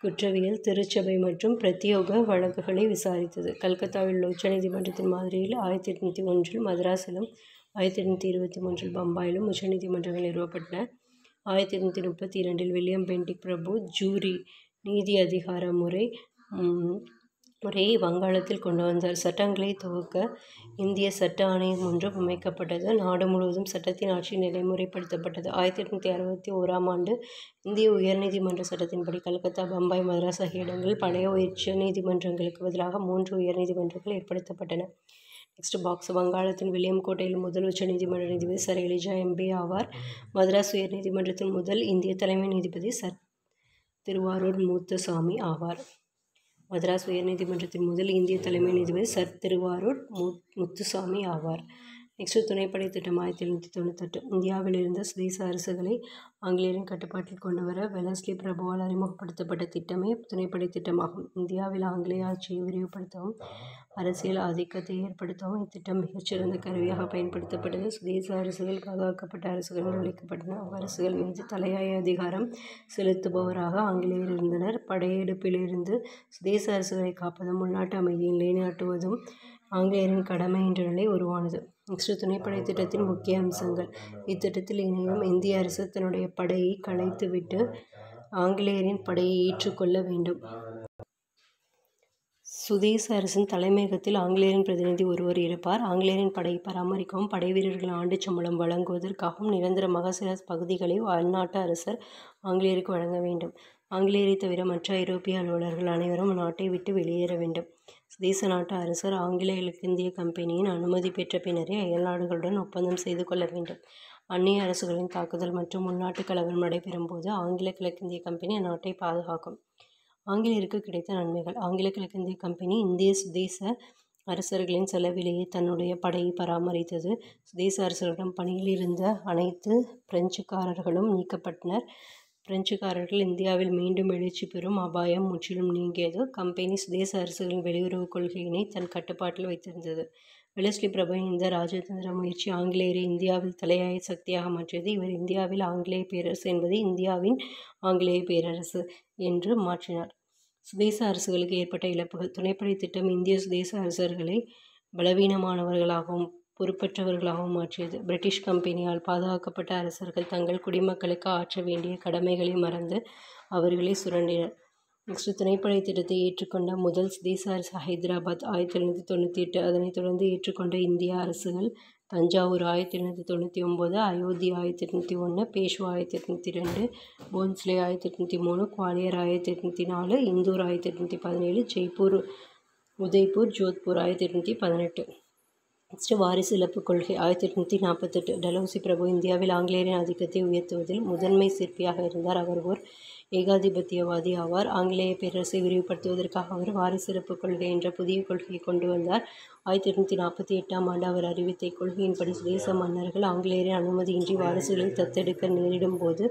குற்றவியல் திருச்சபை மற்றும் பிரத்யோக வழக்குகளை விசாரித்தது கல்கத்தாவில் உள்ள உச்சநீதிமன்றத்தின் மாதிரியில் ஆயிரத்தி எட்நூற்றி ஒன்றில் மதராசிலும் ஆயிரத்தி எட்நூற்றி இருபத்தி மூன்றில் பம்பாயிலும் உச்சநீதிமன்றங்கள் நிறுவப்பட்டன ஆயிரத்தி எட்நூற்றி முப்பத்தி இரண்டில் வில்லியம் பெண்டிக் பிரபு ஜூரி நீதி அதிகார முறை முறையை வங்காளத்தில் கொண்டு வந்தார் சட்டங்களை துவக்க இந்திய சட்ட ஆணையம் ஒன்று அமைக்கப்பட்டது நாடு முழுவதும் சட்டத்தின் ஆட்சி நிலைமுறைப்படுத்தப்பட்டது ஆயிரத்தி எட்நூற்றி அறுபத்தி ஓராம் ஆண்டு இந்திய உயர்நீதிமன்ற சட்டத்தின்படி கல்கத்தா பம்பாய் மதராஸ் ஆகிய இடங்களில் பழைய உச்ச நீதிமன்றங்களுக்கு பதிலாக மூன்று உயர்நீதிமன்றங்கள் ஏற்படுத்தப்பட்டன நெக்ஸ்ட் பாக்ஸ் வங்காளத்தின் வில்லியம் கோட்டையில் முதல் உச்ச நீதிமன்ற நீதிபதி சர் எலிஜா எம்பி ஆவார் மதராஸ் உயர்நீதிமன்றத்தின் முதல் இந்திய தலைமை நீதிபதி சர் திருவாரூர் மூத்தசாமி ஆவார் மதராஸ் உயர்நீதிமன்றத்தின் முதல் இந்திய தலைமை நீதிபதி சர் திருவாரூர் மு முத்துசாமி ஆவார் நெக்ஸ்ட்டு துணைப்படை திட்டம் ஆயிரத்தி எழுநூற்றி தொண்ணூத்தெட்டு இந்தியாவில் இருந்த சுதேச அரசுகளை ஆங்கிலேயரின் கட்டுப்பாட்டில் கொண்டு வர வெலஸ்லி பிரபுவால் அறிமுகப்படுத்தப்பட்ட திட்டமே துணைப்படை திட்டமாகும் இந்தியாவில் ஆங்கிலேய ஆட்சியை விரிவுபடுத்தவும் அரசியல் ஆதிக்கத்தை ஏற்படுத்தவும் இத்திட்டம் மிகச்சிறந்த கருவியாக பயன்படுத்தப்பட்டது சுதேச அரசுகள் பாதுகாக்கப்பட்ட அரசுகள் அழைக்கப்பட்டன அரசுகள் மீது தலையாய அதிகாரம் செலுத்துபவராக ஆங்கிலேயர் இருந்தனர் படையெடுப்பிலிருந்து சுதேச அரசுகளை காப்பதும் உள்நாட்டு அமைதியை நிலைநாட்டுவதும் ஆங்கிலேயரின் கடமை என்ற நிலை உருவானது நெக்ஸ்ட் துணைப்படை திட்டத்தின் முக்கிய அம்சங்கள் இத்திட்டத்தில் இணையும் இந்திய அரசு தன்னுடைய படையை கலைத்துவிட்டு ஆங்கிலேயரின் படையை ஏற்றுக்கொள்ள வேண்டும் சுதேச அரசின் தலைமையகத்தில் ஆங்கிலேயரின் பிரதிநிதி ஒருவர் இருப்பார் ஆங்கிலேயரின் படையை பராமரிக்கவும் படை வீரர்கள் ஆண்டு சம்பளம் வழங்குவதற்காகவும் நிரந்தரமாக சில பகுதிகளை அந்நாட்டு அரசர் ஆங்கிலேயருக்கு வழங்க வேண்டும் ஆங்கிலேயரை தவிர மற்ற ஐரோப்பிய அலுவலர்கள் அனைவரும் நாட்டை விட்டு வெளியேற வேண்டும் சுதேச நாட்டு அரசர் ஆங்கில கிழக்கிந்திய கம்பெனியின் அனுமதி பெற்ற பின்னரே அயல்நாடுகளுடன் ஒப்பந்தம் செய்து கொள்ள வேண்டும் அந்நிய அரசுகளின் தாக்குதல் மற்றும் உள்நாட்டுக் கலவரம் போது ஆங்கில கிழக்கிந்திய கம்பெனி அந்நாட்டை பாதுகாக்கும் ஆங்கிலேயருக்கு கிடைத்த நன்மைகள் ஆங்கில கிழக்கிந்திய கம்பெனி இந்திய சுதேச அரசர்களின் செலவிலேயே தன்னுடைய படையை பராமரித்தது சுதேச அரசர்களிடம் பணியில் இருந்த அனைத்து பிரெஞ்சுக்காரர்களும் நீக்கப்பட்டனர் பிரெஞ்சுக்காரர்கள் இந்தியாவில் மீண்டும் எழுச்சி பெறும் அபாயம் முற்றிலும் நீங்கியது கம்பெனி சுதேச அரசுகளின் வெளியுறவு கொள்கையினை தன் கட்டுப்பாட்டில் வைத்திருந்தது வெலஸ்லி பிரபு இந்த ராஜதந்திர முயற்சி ஆங்கிலேயரை இந்தியாவில் தலையாய சக்தியாக மாற்றியது இவர் இந்தியாவில் ஆங்கிலேய பேரரசு என்பது இந்தியாவின் ஆங்கிலேய பேரரசு என்று மாற்றினார் சுதேச அரசுகளுக்கு ஏற்பட்ட இழப்புகள் துணைப்படை திட்டம் இந்திய சுதேச அரசர்களை பலவீனமானவர்களாகவும் பொறுப்பற்றவர்களாகவும் மாற்றியது பிரிட்டிஷ் கம்பெனியால் பாதுகாக்கப்பட்ட அரசர்கள் தங்கள் குடிமக்களுக்கு ஆற்ற வேண்டிய கடமைகளை மறந்து அவர்களை சுரண்டினர் நெக்ஸ்ட் துணைப்படை திட்டத்தை ஏற்றுக்கொண்ட முதல் அரசு ஹைதராபாத் ஆயிரத்தி எழுநூற்றி தொண்ணூற்றி எட்டு அதனைத் தொடர்ந்து ஏற்றுக்கொண்ட இந்திய அரசுகள் தஞ்சாவூர் ஆயிரத்தி எழுநூற்றி தொண்ணூற்றி ஒம்பது அயோத்தி ஆயிரத்தி எட்நூற்றி ஒன்று பேஷ்வா ஆயிரத்தி எட்நூற்றி ரெண்டு போன்ஸ்லே ஆயிரத்தி எட்நூற்றி மூணு குவாலியர் ஆயிரத்தி எட்நூற்றி நாலு இந்தூர் ஆயிரத்தி எட்நூற்றி பதினேழு ஜெய்ப்பூர் உதய்பூர் ஜோத்பூர் ஆயிரத்தி எட்நூற்றி பதினெட்டு நெக்ஸ்ட் வாரிசு இழப்பு கொள்கை ஆயிரத்தி எட்நூற்றி நாற்பத்தெட்டு டலௌசி பிரபு இந்தியாவில் ஆங்கிலேயரின் ஆதிக்கத்தை உயர்த்துவதில் முதன்மை சிற்பியாக இருந்தார் அவர் ஓர் ஏகாதிபத்தியவாதி ஆவார் ஆங்கிலேய பேரரசை விரிவுபடுத்துவதற்காக அவர் வாரிசு இழப்பு கொள்கை என்ற புதிய கொள்கையை கொண்டு வந்தார் ஆயிரத்தி எட்நூற்றி நாற்பத்தி எட்டாம் ஆண்டு அவர் அறிவித்த கொள்கையின்படி சுதேச மன்னர்கள் ஆங்கிலேயரின் அனுமதியின்றி வாரிசுகளை தத்தெடுக்க நேரிடும் போது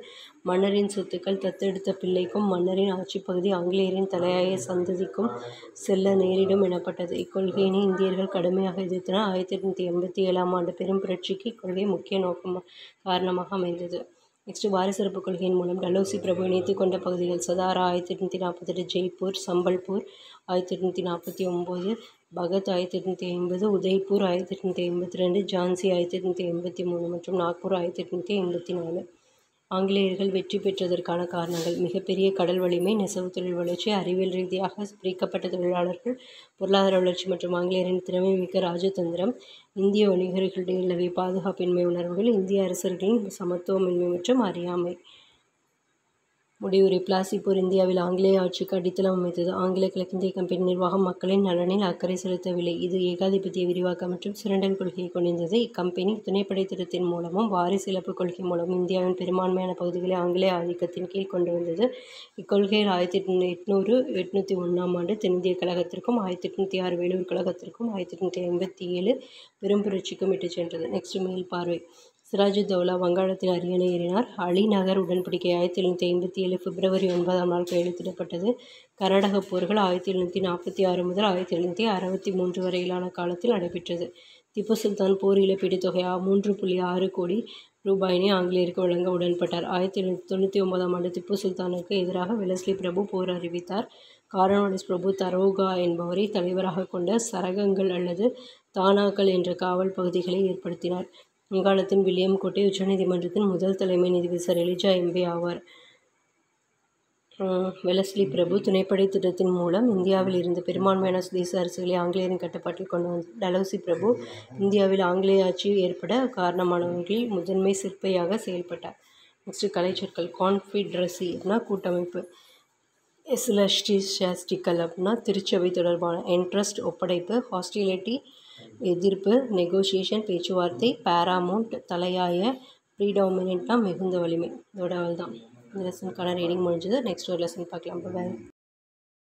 மன்னரின் சொத்துக்கள் தத்தெடுத்த பிள்ளைக்கும் மன்னரின் ஆட்சிப்பகுதி ஆங்கிலேயரின் தலையாய சந்ததிக்கும் செல்ல நேரிடும் எனப்பட்டது இக்கொள்கையினை இந்தியர்கள் கடுமையாக எதிர்த்தனர் ஆயிரத்தி எட்நூற்றி எண்பத்தி ஏழாம் ஆண்டு பெரும் புரட்சிக்கு இக்கொள்கை முக்கிய நோக்கம் காரணமாக அமைந்தது நெக்ஸ்ட் வாரிசிறப்பு கொள்கையின் மூலம் டலோசி பிரபு இணைத்து கொண்ட பகுதிகள் சதாரா ஆயிரத்தி எட்நூற்றி நாற்பத்தெட்டு ஜெய்ப்பூர் சம்பல்பூர் ஆயிரத்தி எட்நூற்றி நாற்பத்தி ஒம்பது பகத் ஆயிரத்தி எட்நூற்றி ஐம்பது உதய்பூர் ஆயிரத்தி எட்நூற்றி ஐம்பத்தி ரெண்டு ஜான்சி ஆயிரத்தி எட்நூற்றி எண்பத்தி மூணு மற்றும் நாக்பூர் ஆயிரத்தி எட்நூற்றி எண்பத்தி நாலு ஆங்கிலேயர்கள் வெற்றி பெற்றதற்கான காரணங்கள் மிகப்பெரிய கடல் வலிமை நெசவு தொழில் வளர்ச்சி அறிவியல் ரீதியாக பிரிக்கப்பட்ட தொழிலாளர்கள் பொருளாதார வளர்ச்சி மற்றும் ஆங்கிலேயரின் திறமை மிக்க ராஜதந்திரம் இந்திய வணிகர்களிடையே நிலவிய பாதுகாப்பின்மை உணர்வுகள் இந்திய அரசர்களின் சமத்துவமின்மை மற்றும் அறியாமை முடிவுரை பிளாசிபூர் இந்தியாவில் ஆங்கிலேய ஆட்சிக்கு அடித்தளம் அமைத்தது. ஆங்கில கிழக்கிந்திய கம்பெனி நிர்வாகம் மக்களின் நலனில் அக்கறை செலுத்தவில்லை. இது ஏகாதிபத்திய விரிவாக்கம் மற்றும் சுரண்டல் கொள்கையை கொண்டிருந்தது. இக்கம்பெனி துணைப்படை திட்டத்தின் மூலமும் வாரிசு இழப்பு கொள்கை மூலமும் இந்தியாவின் பெரும்பான்மையான பகுதிகளை ஆங்கிலேய ஆதிக்கத்தின் கீழ் கொண்டு வந்தது. இக்கொள்கையில் ஆயிரத்தி எட்நூறு எட்நூத்தி ஒன்றாம் ஆண்டு தென்னிந்திய கழகத்திற்கும் ஆயிரத்தி எட்நூற்றி ஆறு வேலூர் கழகத்திற்கும் ஆயிரத்தி எட்நூற்று ஐம்பத்தி பெரும் புரட்சிக்கும் இட்டுச் சென்றது. நெக்ஸ்ட் மேல் பார்வை சிராஜுத்தௌலா வங்காளத்தில் அரியணை ஏறினார் அலி நகர் உடன்படிக்கை ஆயிரத்தி எழுநூற்றி ஐம்பத்தி ஏழு பிப்ரவரி ஒன்பதாம் நாள் கையெழுத்திடப்பட்டது கர்நாடக போர்கள் ஆயிரத்தி எழுநூற்றி நாற்பத்தி ஆறு முதல் ஆயிரத்தி எழுநூற்றி அறுபத்தி மூன்று வரையிலான காலத்தில் நடைபெற்றது திப்பு சுல்தான் போர் இழப்பீடு தொகையா மூன்று புள்ளி ஆறு கோடி ரூபாயினை ஆங்கிலேயருக்கு வழங்க உடன்பட்டார் ஆயிரத்தி எழுநூற்றி தொண்ணூற்றி ஒன்பதாம் ஆண்டு திப்பு சுல்தானுக்கு எதிராக வெலஸ்லி பிரபு போர் அறிவித்தார் காரவானிஸ் பிரபு தரோகா என்பவரை தலைவராக கொண்ட சரகங்கள் அல்லது தானாக்கள் என்ற காவல் பகுதிகளை ஏற்படுத்தினார் வங்காளத்தின் வில்லியம் கோட்டை உச்சநீதிமன்றத்தின் முதல் தலைமை நீதிபதி சார் எலிஜா எம்பி ஆவார் வெலஸ்லி பிரபு துணைப்படை திட்டத்தின் மூலம் இந்தியாவில் இருந்து பெரும்பான்மையான சுதேச அரசுகளை ஆங்கிலேயரின் கட்டுப்பாட்டில் கொண்டு வந்த டலௌசி பிரபு இந்தியாவில் ஆங்கிலேய ஆட்சி ஏற்பட காரணமானவர்களில் முதன்மை சிற்பையாக செயல்பட்டார் நெக்ஸ்ட் கலைச்சொற்கள் கான்ஃபிட்ரசி அப்படின்னா கூட்டமைப்பு எஸ்லஸ்டி ஷாஸ்டிக்கல் அப்படின்னா திருச்சபை தொடர்பான இன்ட்ரெஸ்ட் ஒப்படைப்பு ஹாஸ்டிலிட்டி எதிர்ப்பு நெகோசியேஷன் பேச்சுவார்த்தை பேராமௌண்ட் தலையாய ப்ரீடாமினா மிகுந்த வலிமை இதோட அவ்வளோ தான் இந்த லெசனுக்கான ரீடிங் முடிஞ்சது நெக்ஸ்ட் ஒரு லெசன் பார்க்கலாம் பை பாய்